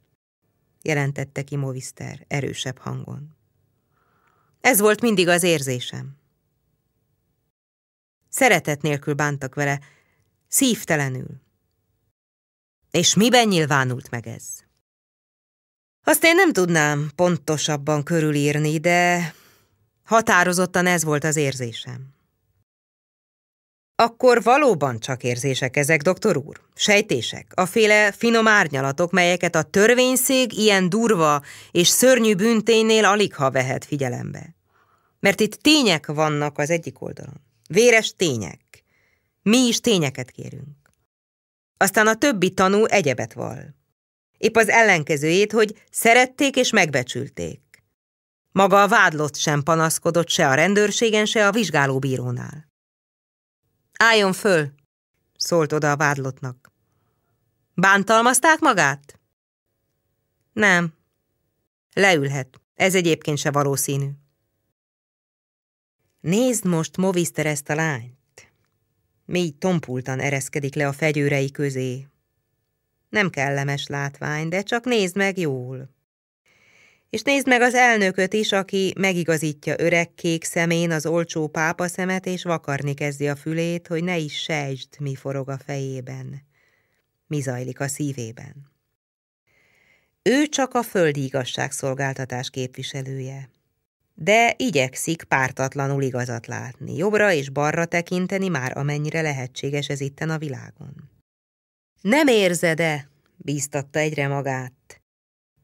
[SPEAKER 1] jelentette ki Movister erősebb hangon. Ez volt mindig az érzésem. Szeretet nélkül bántak vele, szívtelenül. És miben nyilvánult meg ez? Azt én nem tudnám pontosabban körülírni, de határozottan ez volt az érzésem. Akkor valóban csak érzések ezek, doktor úr. Sejtések, a féle finom árnyalatok, melyeket a törvényszég ilyen durva és szörnyű bünténél alig ha vehet figyelembe. Mert itt tények vannak az egyik oldalon. Véres tények. Mi is tényeket kérünk aztán a többi tanú egyebet val. Épp az ellenkezőjét, hogy szerették és megbecsülték. Maga a vádlott sem panaszkodott se a rendőrségen, se a vizsgálóbírónál. Álljon föl, szólt oda a vádlottnak. Bántalmazták magát? Nem. Leülhet. Ez egyébként se valószínű. Nézd most, moviszter ezt a lányt. Mély tompultan ereszkedik le a fegyőrei közé. Nem kellemes látvány, de csak nézd meg jól. És nézd meg az elnököt is, aki megigazítja öreg kék szemén az olcsó pápa szemet, és vakarni kezdi a fülét, hogy ne is sejtsd, mi forog a fejében, mi zajlik a szívében. Ő csak a földi igazságszolgáltatás képviselője de igyekszik pártatlanul igazat látni, jobbra és balra tekinteni már amennyire lehetséges ez itten a világon. Nem érzed-e, bíztatta egyre magát,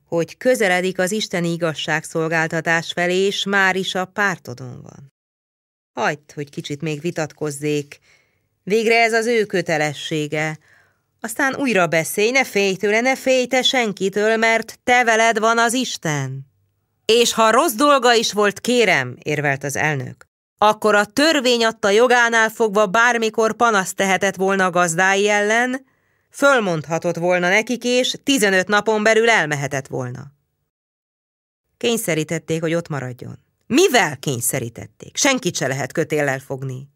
[SPEAKER 1] hogy közeledik az isteni igazságszolgáltatás felé, és már is a pártodon van. Hagyd, hogy kicsit még vitatkozzék, végre ez az ő kötelessége, aztán újra beszélj, ne félj tőle, ne félj te senkitől, mert te veled van az Isten. És ha rossz dolga is volt, kérem, érvelt az elnök, akkor a törvény adta jogánál fogva bármikor panaszt tehetett volna a gazdái ellen, fölmondhatott volna nekik, és 15 napon belül elmehetett volna. Kényszerítették, hogy ott maradjon. Mivel kényszerítették? Senkit se lehet kötéllel fogni.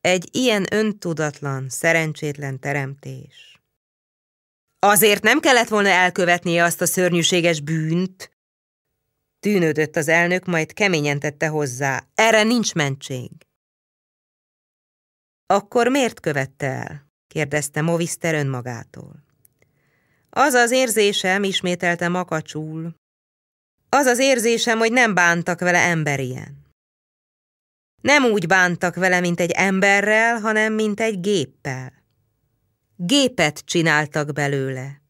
[SPEAKER 1] Egy ilyen öntudatlan, szerencsétlen teremtés Azért nem kellett volna elkövetnie azt a szörnyűséges bűnt? Tűnődött az elnök, majd keményen tette hozzá. Erre nincs mentség. Akkor miért követte el? kérdezte Moviszter önmagától. Az az érzésem, ismételte makacsul. Az az érzésem, hogy nem bántak vele ilyen. Nem úgy bántak vele, mint egy emberrel, hanem mint egy géppel. Gépet csináltak belőle.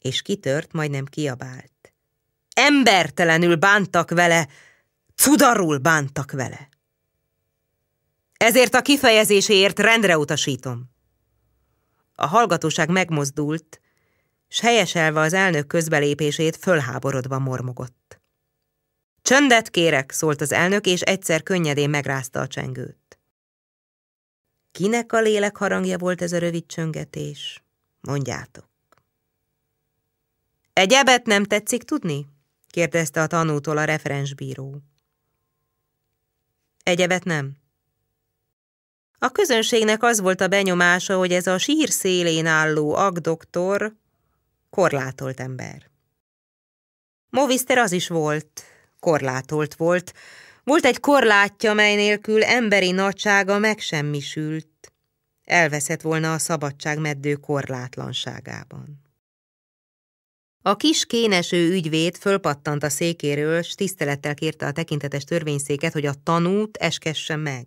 [SPEAKER 1] És kitört, majdnem kiabált. Embertelenül bántak vele, cudarul bántak vele. Ezért a kifejezéséért rendre utasítom. A hallgatóság megmozdult, s helyeselve az elnök közbelépését fölháborodva mormogott. Csöndet kérek, szólt az elnök, és egyszer könnyedén megrázta a csengőt. Kinek a lélek harangja volt ez a rövid csöngetés? Mondjátok. Egyebet nem tetszik tudni? kérdezte a tanútól a referensbíró. Egyebet nem. A közönségnek az volt a benyomása, hogy ez a sír szélén álló agdoktor korlátolt ember. Moviszter az is volt, korlátolt volt, volt egy korlátja, mely nélkül emberi nagysága megsemmisült. Elveszett volna a szabadság meddő korlátlanságában. A kis kéneső ügyvéd fölpattant a székéről, s tisztelettel kérte a tekintetes törvényszéket, hogy a tanút eskesse meg.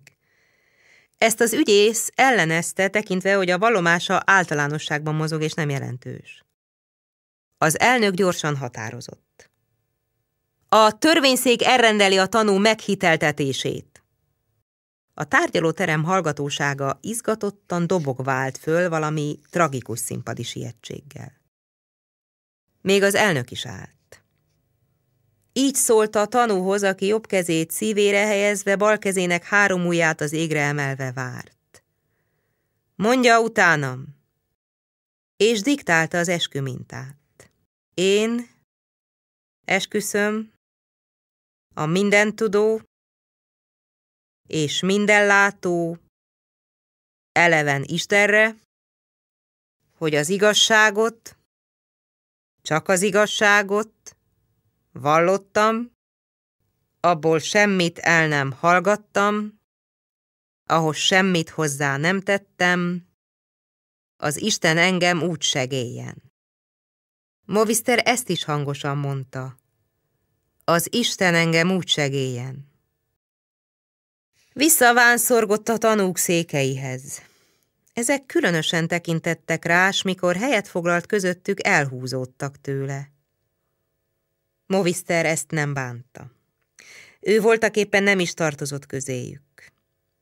[SPEAKER 1] Ezt az ügyész ellenezte, tekintve, hogy a valomása általánosságban mozog és nem jelentős. Az elnök gyorsan határozott. A törvényszék elrendeli a tanú meghiteltetését. A tárgyalóterem hallgatósága izgatottan dobog vált föl valami tragikus színpadi sietséggel. Még az elnök is állt. Így szólt a tanúhoz, aki jobb kezét szívére helyezve, bal kezének három ujját az égre emelve várt. Mondja utánam! És diktálta az mintát. Én, esküszöm, a mindentudó és mindenlátó eleven Istenre, hogy az igazságot, csak az igazságot vallottam, abból semmit el nem hallgattam, ahhoz semmit hozzá nem tettem, az Isten engem úgy segéljen. Movister ezt is hangosan mondta az Isten engem úgy segéljen. Visszavánszorgott a tanúk székeihez. Ezek különösen tekintettek rá, s mikor helyet foglalt közöttük, elhúzódtak tőle. Moviszter ezt nem bánta. Ő voltaképpen nem is tartozott közéjük.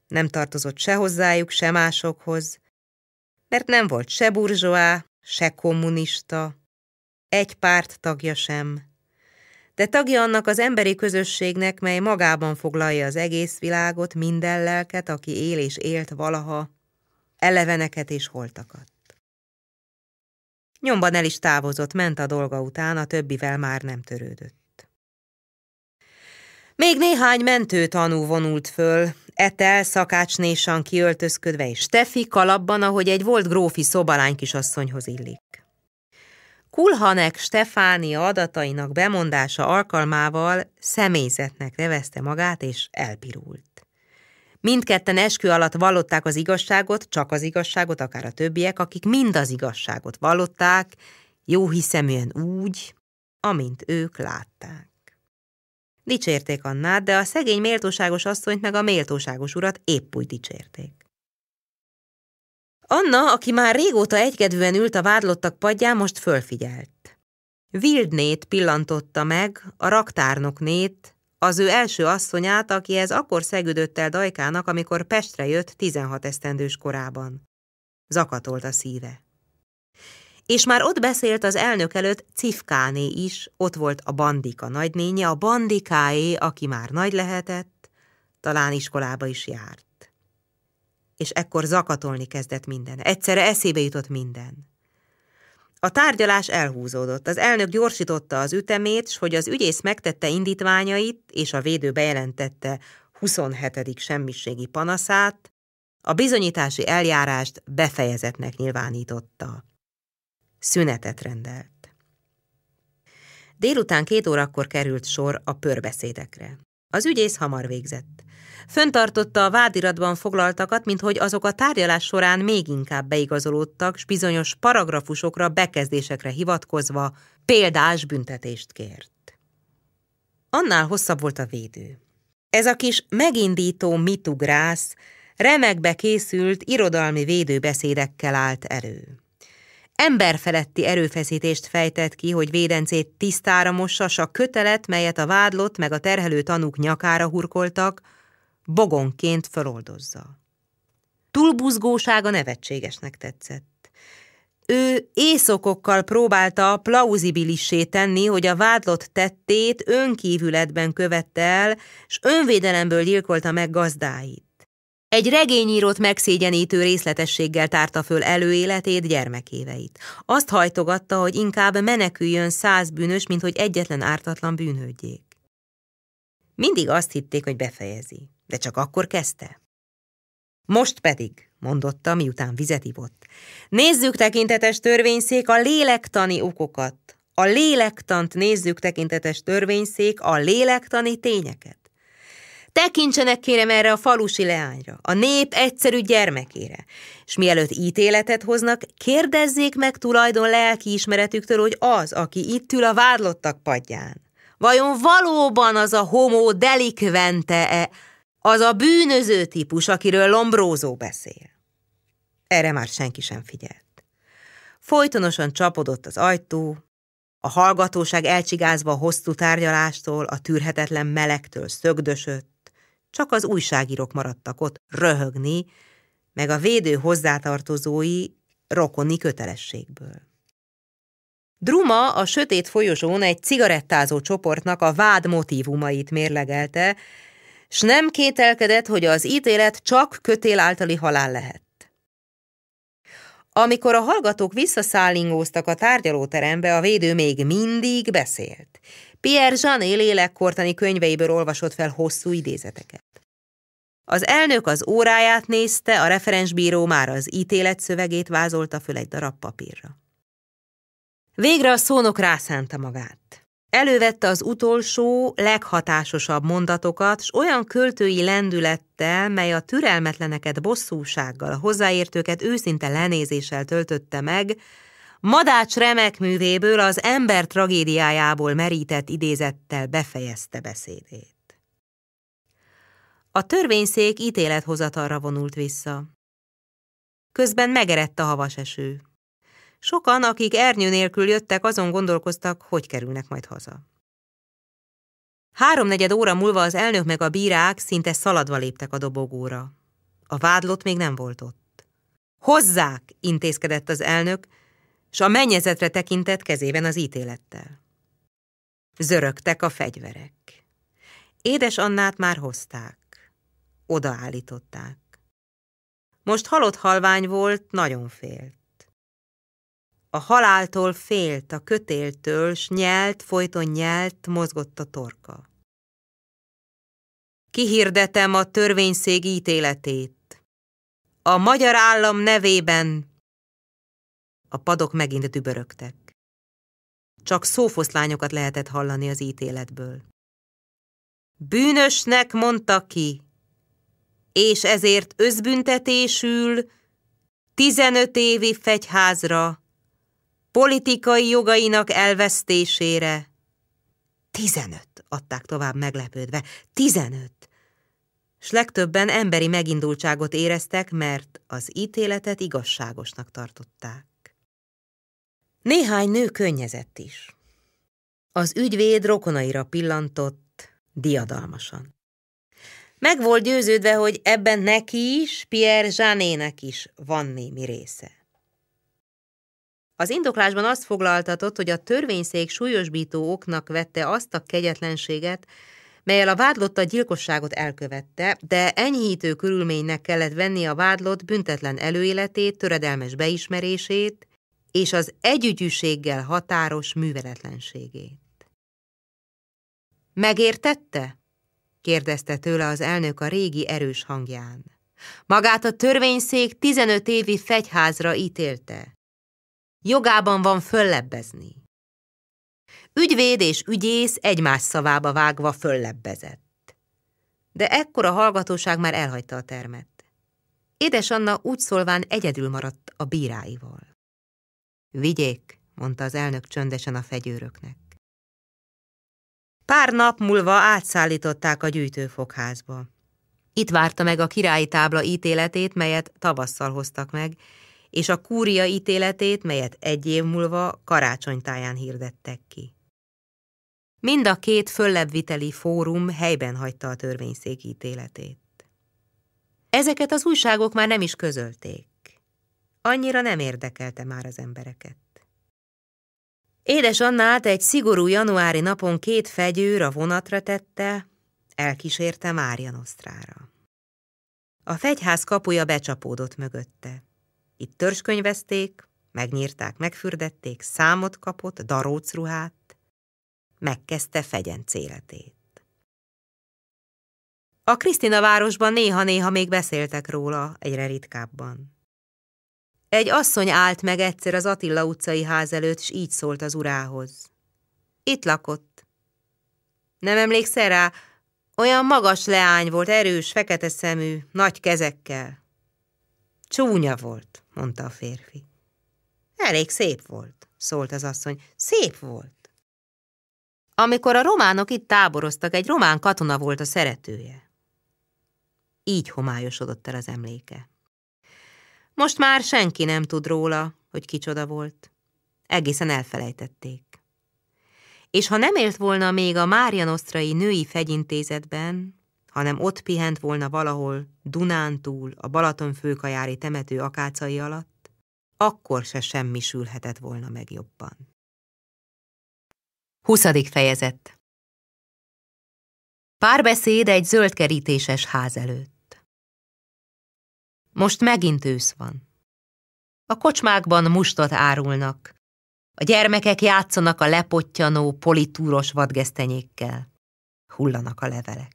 [SPEAKER 1] Nem tartozott se hozzájuk, se másokhoz, mert nem volt se burzsóá, se kommunista, egy párt tagja sem, de tagja annak az emberi közösségnek, mely magában foglalja az egész világot, minden lelket, aki él és élt valaha, eleveneket és holtakat. Nyomban el is távozott, ment a dolga után, a többivel már nem törődött. Még néhány mentő tanú vonult föl, Etel szakácsnésan kiöltözködve, és Steffi kalapban, ahogy egy volt grófi szobalány kisasszonyhoz illik. Kulhanek Stefánia adatainak bemondása alkalmával személyzetnek nevezte magát, és elpirult. Mindketten eskü alatt vallották az igazságot, csak az igazságot, akár a többiek, akik mind az igazságot vallották, jó hiszeműen úgy, amint ők látták. Dicsérték Annát, de a szegény méltóságos asszonyt meg a méltóságos urat épp úgy dicsérték. Anna, aki már régóta egykedvűen ült a vádlottak padján, most fölfigyelt. Vildnét pillantotta meg, a raktárnok nét, az ő első asszonyát, akihez akkor szegüdött el Dajkának, amikor Pestre jött 16 esztendős korában. Zakatolt a szíve. És már ott beszélt az elnök előtt Cifkáné is, ott volt a bandika nagynénye, a bandikáé, aki már nagy lehetett, talán iskolába is járt és ekkor zakatolni kezdett minden. Egyszerre eszébe jutott minden. A tárgyalás elhúzódott. Az elnök gyorsította az ütemét, s hogy az ügyész megtette indítványait, és a védő bejelentette 27. semmiségi panaszát, a bizonyítási eljárást befejezetnek nyilvánította. Szünetet rendelt. Délután két órakor került sor a pörbeszédekre. Az ügyész hamar végzett. Föntartotta a vádiratban foglaltakat, mint hogy azok a tárgyalás során még inkább beigazolódtak, s bizonyos paragrafusokra, bekezdésekre hivatkozva példás büntetést kért. Annál hosszabb volt a védő. Ez a kis megindító mitugrász remekbe készült irodalmi védőbeszédekkel állt elő emberfeletti erőfeszítést fejtett ki, hogy védencét tisztára mossa, s a kötelet, melyet a vádlott meg a terhelő tanúk nyakára hurkoltak, bogonként föloldozza. Túlbuzgósága nevetségesnek tetszett. Ő észokokkal próbálta plauzibilissé tenni, hogy a vádlott tettét önkívületben követte el, s önvédelemből gyilkolta meg gazdáit. Egy regényírót megszégyenítő részletességgel tárta föl előéletét, gyermekéveit. Azt hajtogatta, hogy inkább meneküljön száz bűnös, mint hogy egyetlen ártatlan bűnhődjék. Mindig azt hitték, hogy befejezi de csak akkor kezdte. Most pedig, mondotta, miután vizet ivott, nézzük tekintetes törvényszék a lélektani okokat. A lélektant nézzük tekintetes törvényszék a lélektani tényeket. Tekintsenek kérem erre a falusi leányra, a nép egyszerű gyermekére, és mielőtt ítéletet hoznak, kérdezzék meg tulajdon ismeretüktől, hogy az, aki itt ül a vádlottak padján, vajon valóban az a homo delikvente-e, az a bűnöző típus, akiről Lombrózó beszél. Erre már senki sem figyelt. Folytonosan csapodott az ajtó, a hallgatóság elcsigázva a hosszú tárgyalástól, a tűrhetetlen melegtől szögdösött, csak az újságírók maradtak ott röhögni, meg a védő hozzátartozói rokoni kötelességből. Druma a sötét folyosón egy cigarettázó csoportnak a vád motívumait mérlegelte, s nem kételkedett, hogy az ítélet csak kötél általi halál lehet. Amikor a hallgatók visszaszállingóztak a tárgyalóterembe, a védő még mindig beszélt. Pierre Janet lélekkortani könyveiből olvasott fel hosszú idézeteket. Az elnök az óráját nézte, a referensbíró már az ítélet szövegét vázolta föl egy darab papírra. Végre a szónok rászánta magát. Elővette az utolsó, leghatásosabb mondatokat, s olyan költői lendülettel, mely a türelmetleneket bosszúsággal, a hozzáértőket őszinte lenézéssel töltötte meg, Madács remek művéből az ember tragédiájából merített idézettel befejezte beszédét. A törvényszék ítélethozatalra vonult vissza. Közben megerett a havas eső. Sokan, akik ernyő nélkül jöttek, azon gondolkoztak, hogy kerülnek majd haza. Háromnegyed óra múlva az elnök meg a bírák szinte szaladva léptek a dobogóra. A vádlott még nem volt ott. Hozzák, intézkedett az elnök, s a mennyezetre tekintett kezében az ítélettel. Zörögtek a fegyverek. Édes Annát már hozták. Odaállították. Most halott halvány volt, nagyon félt. A haláltól félt, a kötéltől, s nyelt, folyton nyelt, mozgott a torka. Kihirdetem a törvényszég ítéletét. A magyar állam nevében a padok megint dübörögtek. Csak szófoszlányokat lehetett hallani az ítéletből. Bűnösnek mondta ki, és ezért özbüntetésül 15 évi fegyházra politikai jogainak elvesztésére. Tizenöt, adták tovább meglepődve, tizenöt. S legtöbben emberi megindultságot éreztek, mert az ítéletet igazságosnak tartották. Néhány nő könnyezett is. Az ügyvéd rokonaira pillantott, diadalmasan. Meg volt győződve, hogy ebben neki is, Pierre Zsánének is van némi része. Az indoklásban azt foglaltatott, hogy a törvényszék súlyosbító oknak vette azt a kegyetlenséget, melyel a vádlott a gyilkosságot elkövette, de enyhítő körülménynek kellett venni a vádlott büntetlen előéletét, töredelmes beismerését és az együgyűséggel határos műveletlenségét. Megértette? kérdezte tőle az elnök a régi erős hangján. Magát a törvényszék 15 évi fegyházra ítélte. Jogában van föllebbezni. Ügyvéd és ügyész egymás szavába vágva föllebbezett. De ekkora hallgatóság már elhagyta a termet. Édes Anna úgy szólván egyedül maradt a bíráival. Vigyék, mondta az elnök csöndesen a fegyőröknek. Pár nap múlva átszállították a gyűjtőfogházba. Itt várta meg a királyi tábla ítéletét, melyet tavasszal hoztak meg, és a kúria ítéletét, melyet egy év múlva karácsonytáján hirdettek ki. Mind a két föllebbviteli fórum helyben hagyta a törvényszék ítéletét. Ezeket az újságok már nem is közölték. Annyira nem érdekelte már az embereket. Édes Annát egy szigorú januári napon két fegyőr a vonatra tette, elkísérte Mária Nosztrára. A fegyház kapuja becsapódott mögötte. Itt törzskönyvezték, megnyírták, megfürdették, számot kapott, darócruhát, megkezdte fegyenc életét. A Krisztina városban néha-néha még beszéltek róla, egyre ritkábban. Egy asszony állt meg egyszer az Attila utcai ház előtt, s így szólt az urához. Itt lakott. Nem emlékszel rá? Olyan magas leány volt, erős, fekete szemű, nagy kezekkel. Csúnya volt, mondta a férfi. Elég szép volt, szólt az asszony. Szép volt. Amikor a románok itt táboroztak, egy román katona volt a szeretője. Így homályosodott el az emléke. Most már senki nem tud róla, hogy kicsoda volt. Egészen elfelejtették. És ha nem élt volna még a Mária női fegyintézetben, hanem ott pihent volna valahol Dunántúl a Balaton főkajári temető akácai alatt, akkor se semmi sülhetett volna meg jobban. 20. fejezet Párbeszéd egy zöldkerítéses ház előtt. Most megint ősz van. A kocsmákban mustot árulnak, a gyermekek játszanak a lepottyanó, politúros vadgesztenyékkel. Hullanak a levelek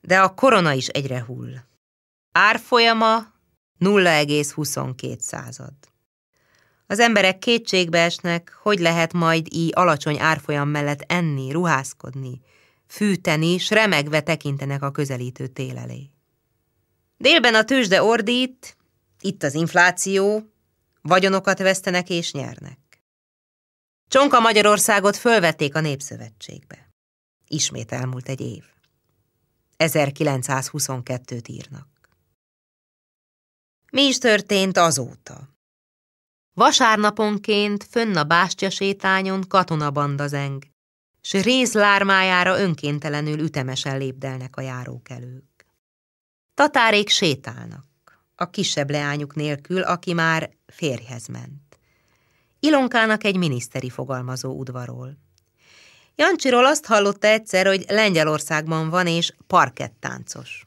[SPEAKER 1] de a korona is egyre hull. Árfolyama 0,22 század. Az emberek kétségbe esnek, hogy lehet majd így alacsony árfolyam mellett enni, ruházkodni, fűteni, s remegve tekintenek a közelítő tél elé. Délben a tőzsde ordít, itt az infláció, vagyonokat vesztenek és nyernek. Csonka Magyarországot fölvették a Népszövetségbe. Ismét elmúlt egy év. 1922-t írnak. Mi is történt azóta? Vasárnaponként fönn a bástya sétányon katonabanda zeng, s rézlármájára önkéntelenül ütemesen lépdelnek a járókelők. Tatárék sétálnak, a kisebb leányuk nélkül, aki már férjhez ment. Ilonkának egy miniszteri fogalmazó udvarol. Jancsiról azt hallotta egyszer, hogy Lengyelországban van és parkettáncos.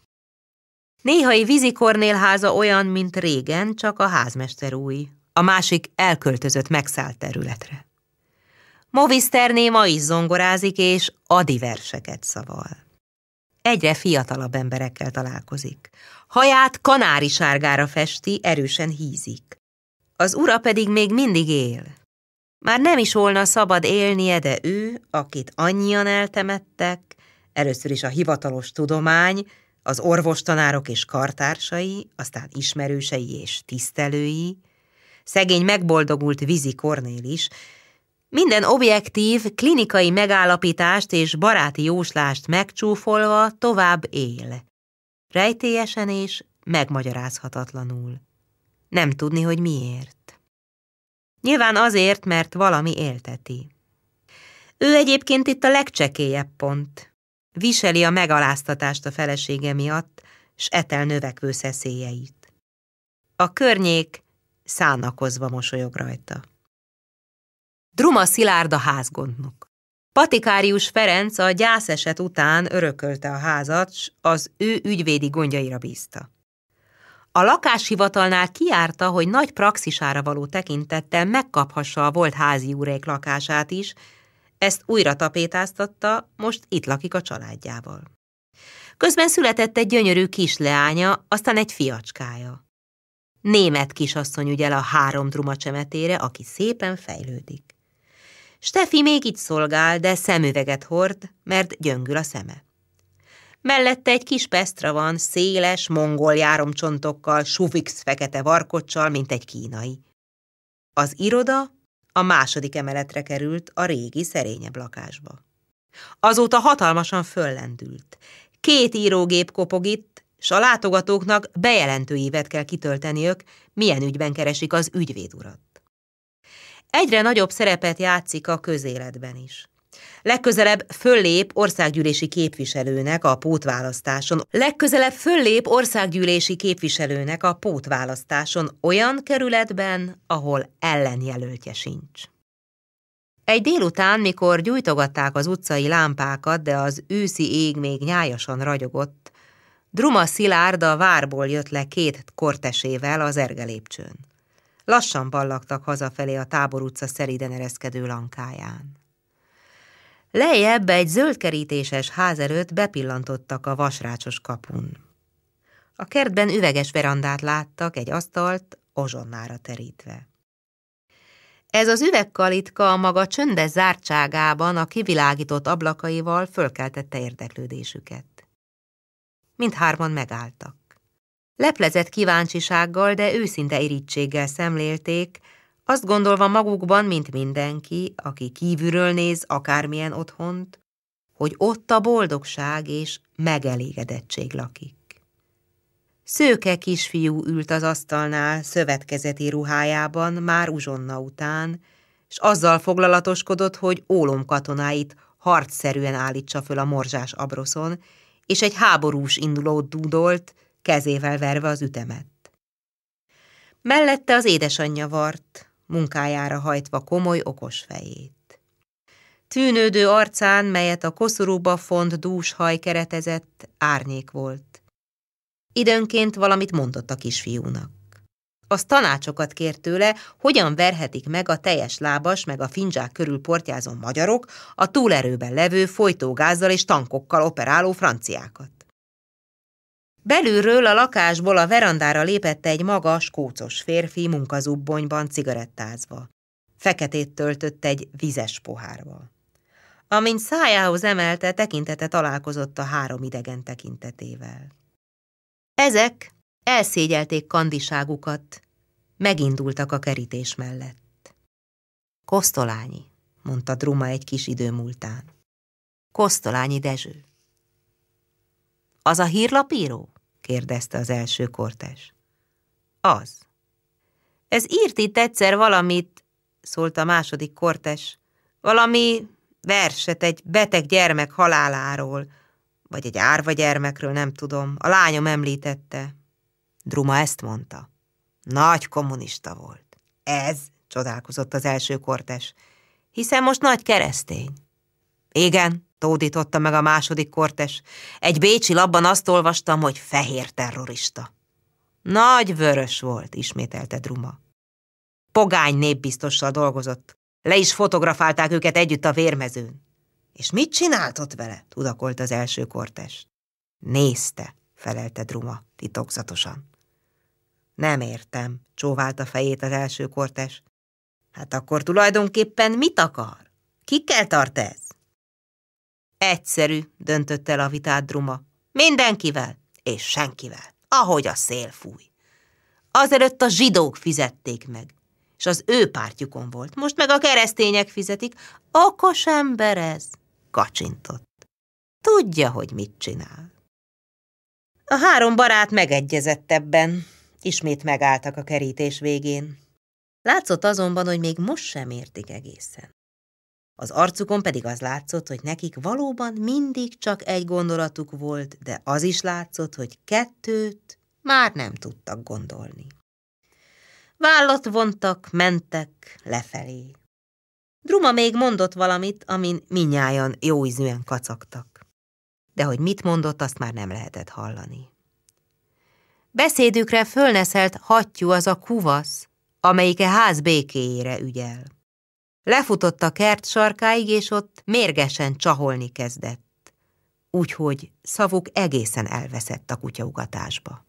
[SPEAKER 1] Néhai vízikornél háza olyan, mint régen, csak a házmester új. A másik elköltözött megszállt területre. Moviszterné ma is zongorázik, és adi verseket szaval. Egyre fiatalabb emberekkel találkozik. Haját kanári sárgára festi, erősen hízik. Az ura pedig még mindig él. Már nem is volna szabad élnie, de ő, akit annyian eltemettek, először is a hivatalos tudomány, az orvostanárok és kartársai, aztán ismerősei és tisztelői, szegény megboldogult Vizi Kornélis, minden objektív, klinikai megállapítást és baráti jóslást megcsúfolva tovább él. Rejtélyesen és megmagyarázhatatlanul. Nem tudni, hogy miért. Nyilván azért, mert valami élteti. Ő egyébként itt a legcsekélyebb pont. Viseli a megaláztatást a felesége miatt, s etel növekvő szeszélyeit. A környék szánakozva mosolyog rajta. Druma Szilárd a házgondnok. Patikárius Ferenc a gyászeset után örökölte a házat, s az ő ügyvédi gondjaira bízta. A lakáshivatalnál kiárta, hogy nagy praxisára való tekintettel megkaphassa a volt házi úrék lakását is, ezt újra tapétáztatta, most itt lakik a családjával. Közben született egy gyönyörű kisleánya, aztán egy fiacskája. Német kisasszony ügyel a három druma csemetére, aki szépen fejlődik. Stefi még itt szolgál, de szemüveget hord, mert gyöngül a szeme. Mellette egy kis pesztra van, széles, mongol járomcsontokkal, suvix fekete varkocsal, mint egy kínai. Az iroda a második emeletre került a régi szerényebb lakásba. Azóta hatalmasan föllendült. Két írógép kopog itt, s a látogatóknak bejelentőívet kell kitölteniük, milyen ügyben keresik az ügyvédurat. Egyre nagyobb szerepet játszik a közéletben is legközelebb föllép országgyűlési képviselőnek a pótválasztáson. Legközelebb föllép országgyűlési képviselőnek a pótválasztáson olyan kerületben, ahol ellenjelöltje sincs. Egy délután, mikor gyújtogatták az utcai lámpákat, de az őszi ég még nyájasan ragyogott, Druma Szilárd a várból jött le két kortesével az ergelépcsőn. Lassan ballagtak hazafelé a tábor utca szeriden ereszkedő lankáján. Lejjebb egy zöldkerítéses ház előtt bepillantottak a vasrácsos kapun. A kertben üveges verandát láttak, egy asztalt ozsonnára terítve. Ez az üvegkalitka a maga csöndes zártságában a kivilágított ablakaival fölkeltette érdeklődésüket. Mindhárman megálltak. Leplezett kíváncsisággal, de őszinte irítséggel szemlélték, azt gondolva magukban, mint mindenki, aki kívülről néz akármilyen otthont, hogy ott a boldogság és megelégedettség lakik. Szőke kisfiú ült az asztalnál szövetkezeti ruhájában már uzsonna után, s azzal foglalatoskodott, hogy ólom katonáit harcszerűen állítsa föl a morzsás abroszon, és egy háborús indulót dúdolt, kezével verve az ütemet. Mellette az édesanyja vart, munkájára hajtva komoly okos fejét. Tűnődő arcán, melyet a koszorúba font haj keretezett, árnyék volt. Időnként valamit mondott a kisfiúnak. Az tanácsokat kért tőle, hogyan verhetik meg a teljes lábas, meg a fincsák körül portyázó magyarok, a túlerőben levő folytógázzal és tankokkal operáló franciákat. Belülről a lakásból a verandára lépett egy magas, kócos férfi munkazubbonyban cigarettázva. Feketét töltött egy vizes pohárba. Amint szájához emelte, tekintete találkozott a három idegen tekintetével. Ezek elszégyelték kandiságukat, megindultak a kerítés mellett. Kosztolányi, mondta Druma egy kis idő múltán. Kosztolányi Dezső. Az a hírlapíró? kérdezte az első kortes. Az. Ez írt itt egyszer valamit, szólt a második kortes, valami verset egy beteg gyermek haláláról, vagy egy árva gyermekről, nem tudom. A lányom említette. Druma ezt mondta. Nagy kommunista volt. Ez, csodálkozott az első kortes, hiszen most nagy keresztény. Igen, tódította meg a második kortes. Egy bécsi labban azt olvastam, hogy fehér terrorista. Nagy vörös volt, ismételte Druma. Pogány népbiztossal dolgozott. Le is fotografálták őket együtt a vérmezőn. És mit csinált ott vele? tudakolt az első kortes. Nézte, felelte Druma titokzatosan. Nem értem, csóvált a fejét az első kortes. Hát akkor tulajdonképpen mit akar? Ki kell tart ez? Egyszerű, döntött el a vitát Druma. Mindenkivel és senkivel, ahogy a szél fúj. Azelőtt a zsidók fizették meg, és az ő pártjukon volt. Most meg a keresztények fizetik. Okos ember ez, kacsintott. Tudja, hogy mit csinál. A három barát megegyezett ebben. Ismét megálltak a kerítés végén. Látszott azonban, hogy még most sem értik egészen. Az arcukon pedig az látszott, hogy nekik valóban mindig csak egy gondolatuk volt, de az is látszott, hogy kettőt már nem tudtak gondolni. Vállat vontak, mentek lefelé. Druma még mondott valamit, amin jó ízűen kacagtak. De hogy mit mondott, azt már nem lehetett hallani. Beszédükre fölneszelt hattyú az a kuvasz, amelyike ház békéjére ügyel. Lefutott a kert sarkáig, és ott mérgesen csaholni kezdett, úgyhogy szavuk egészen elveszett a kutyaugatásba.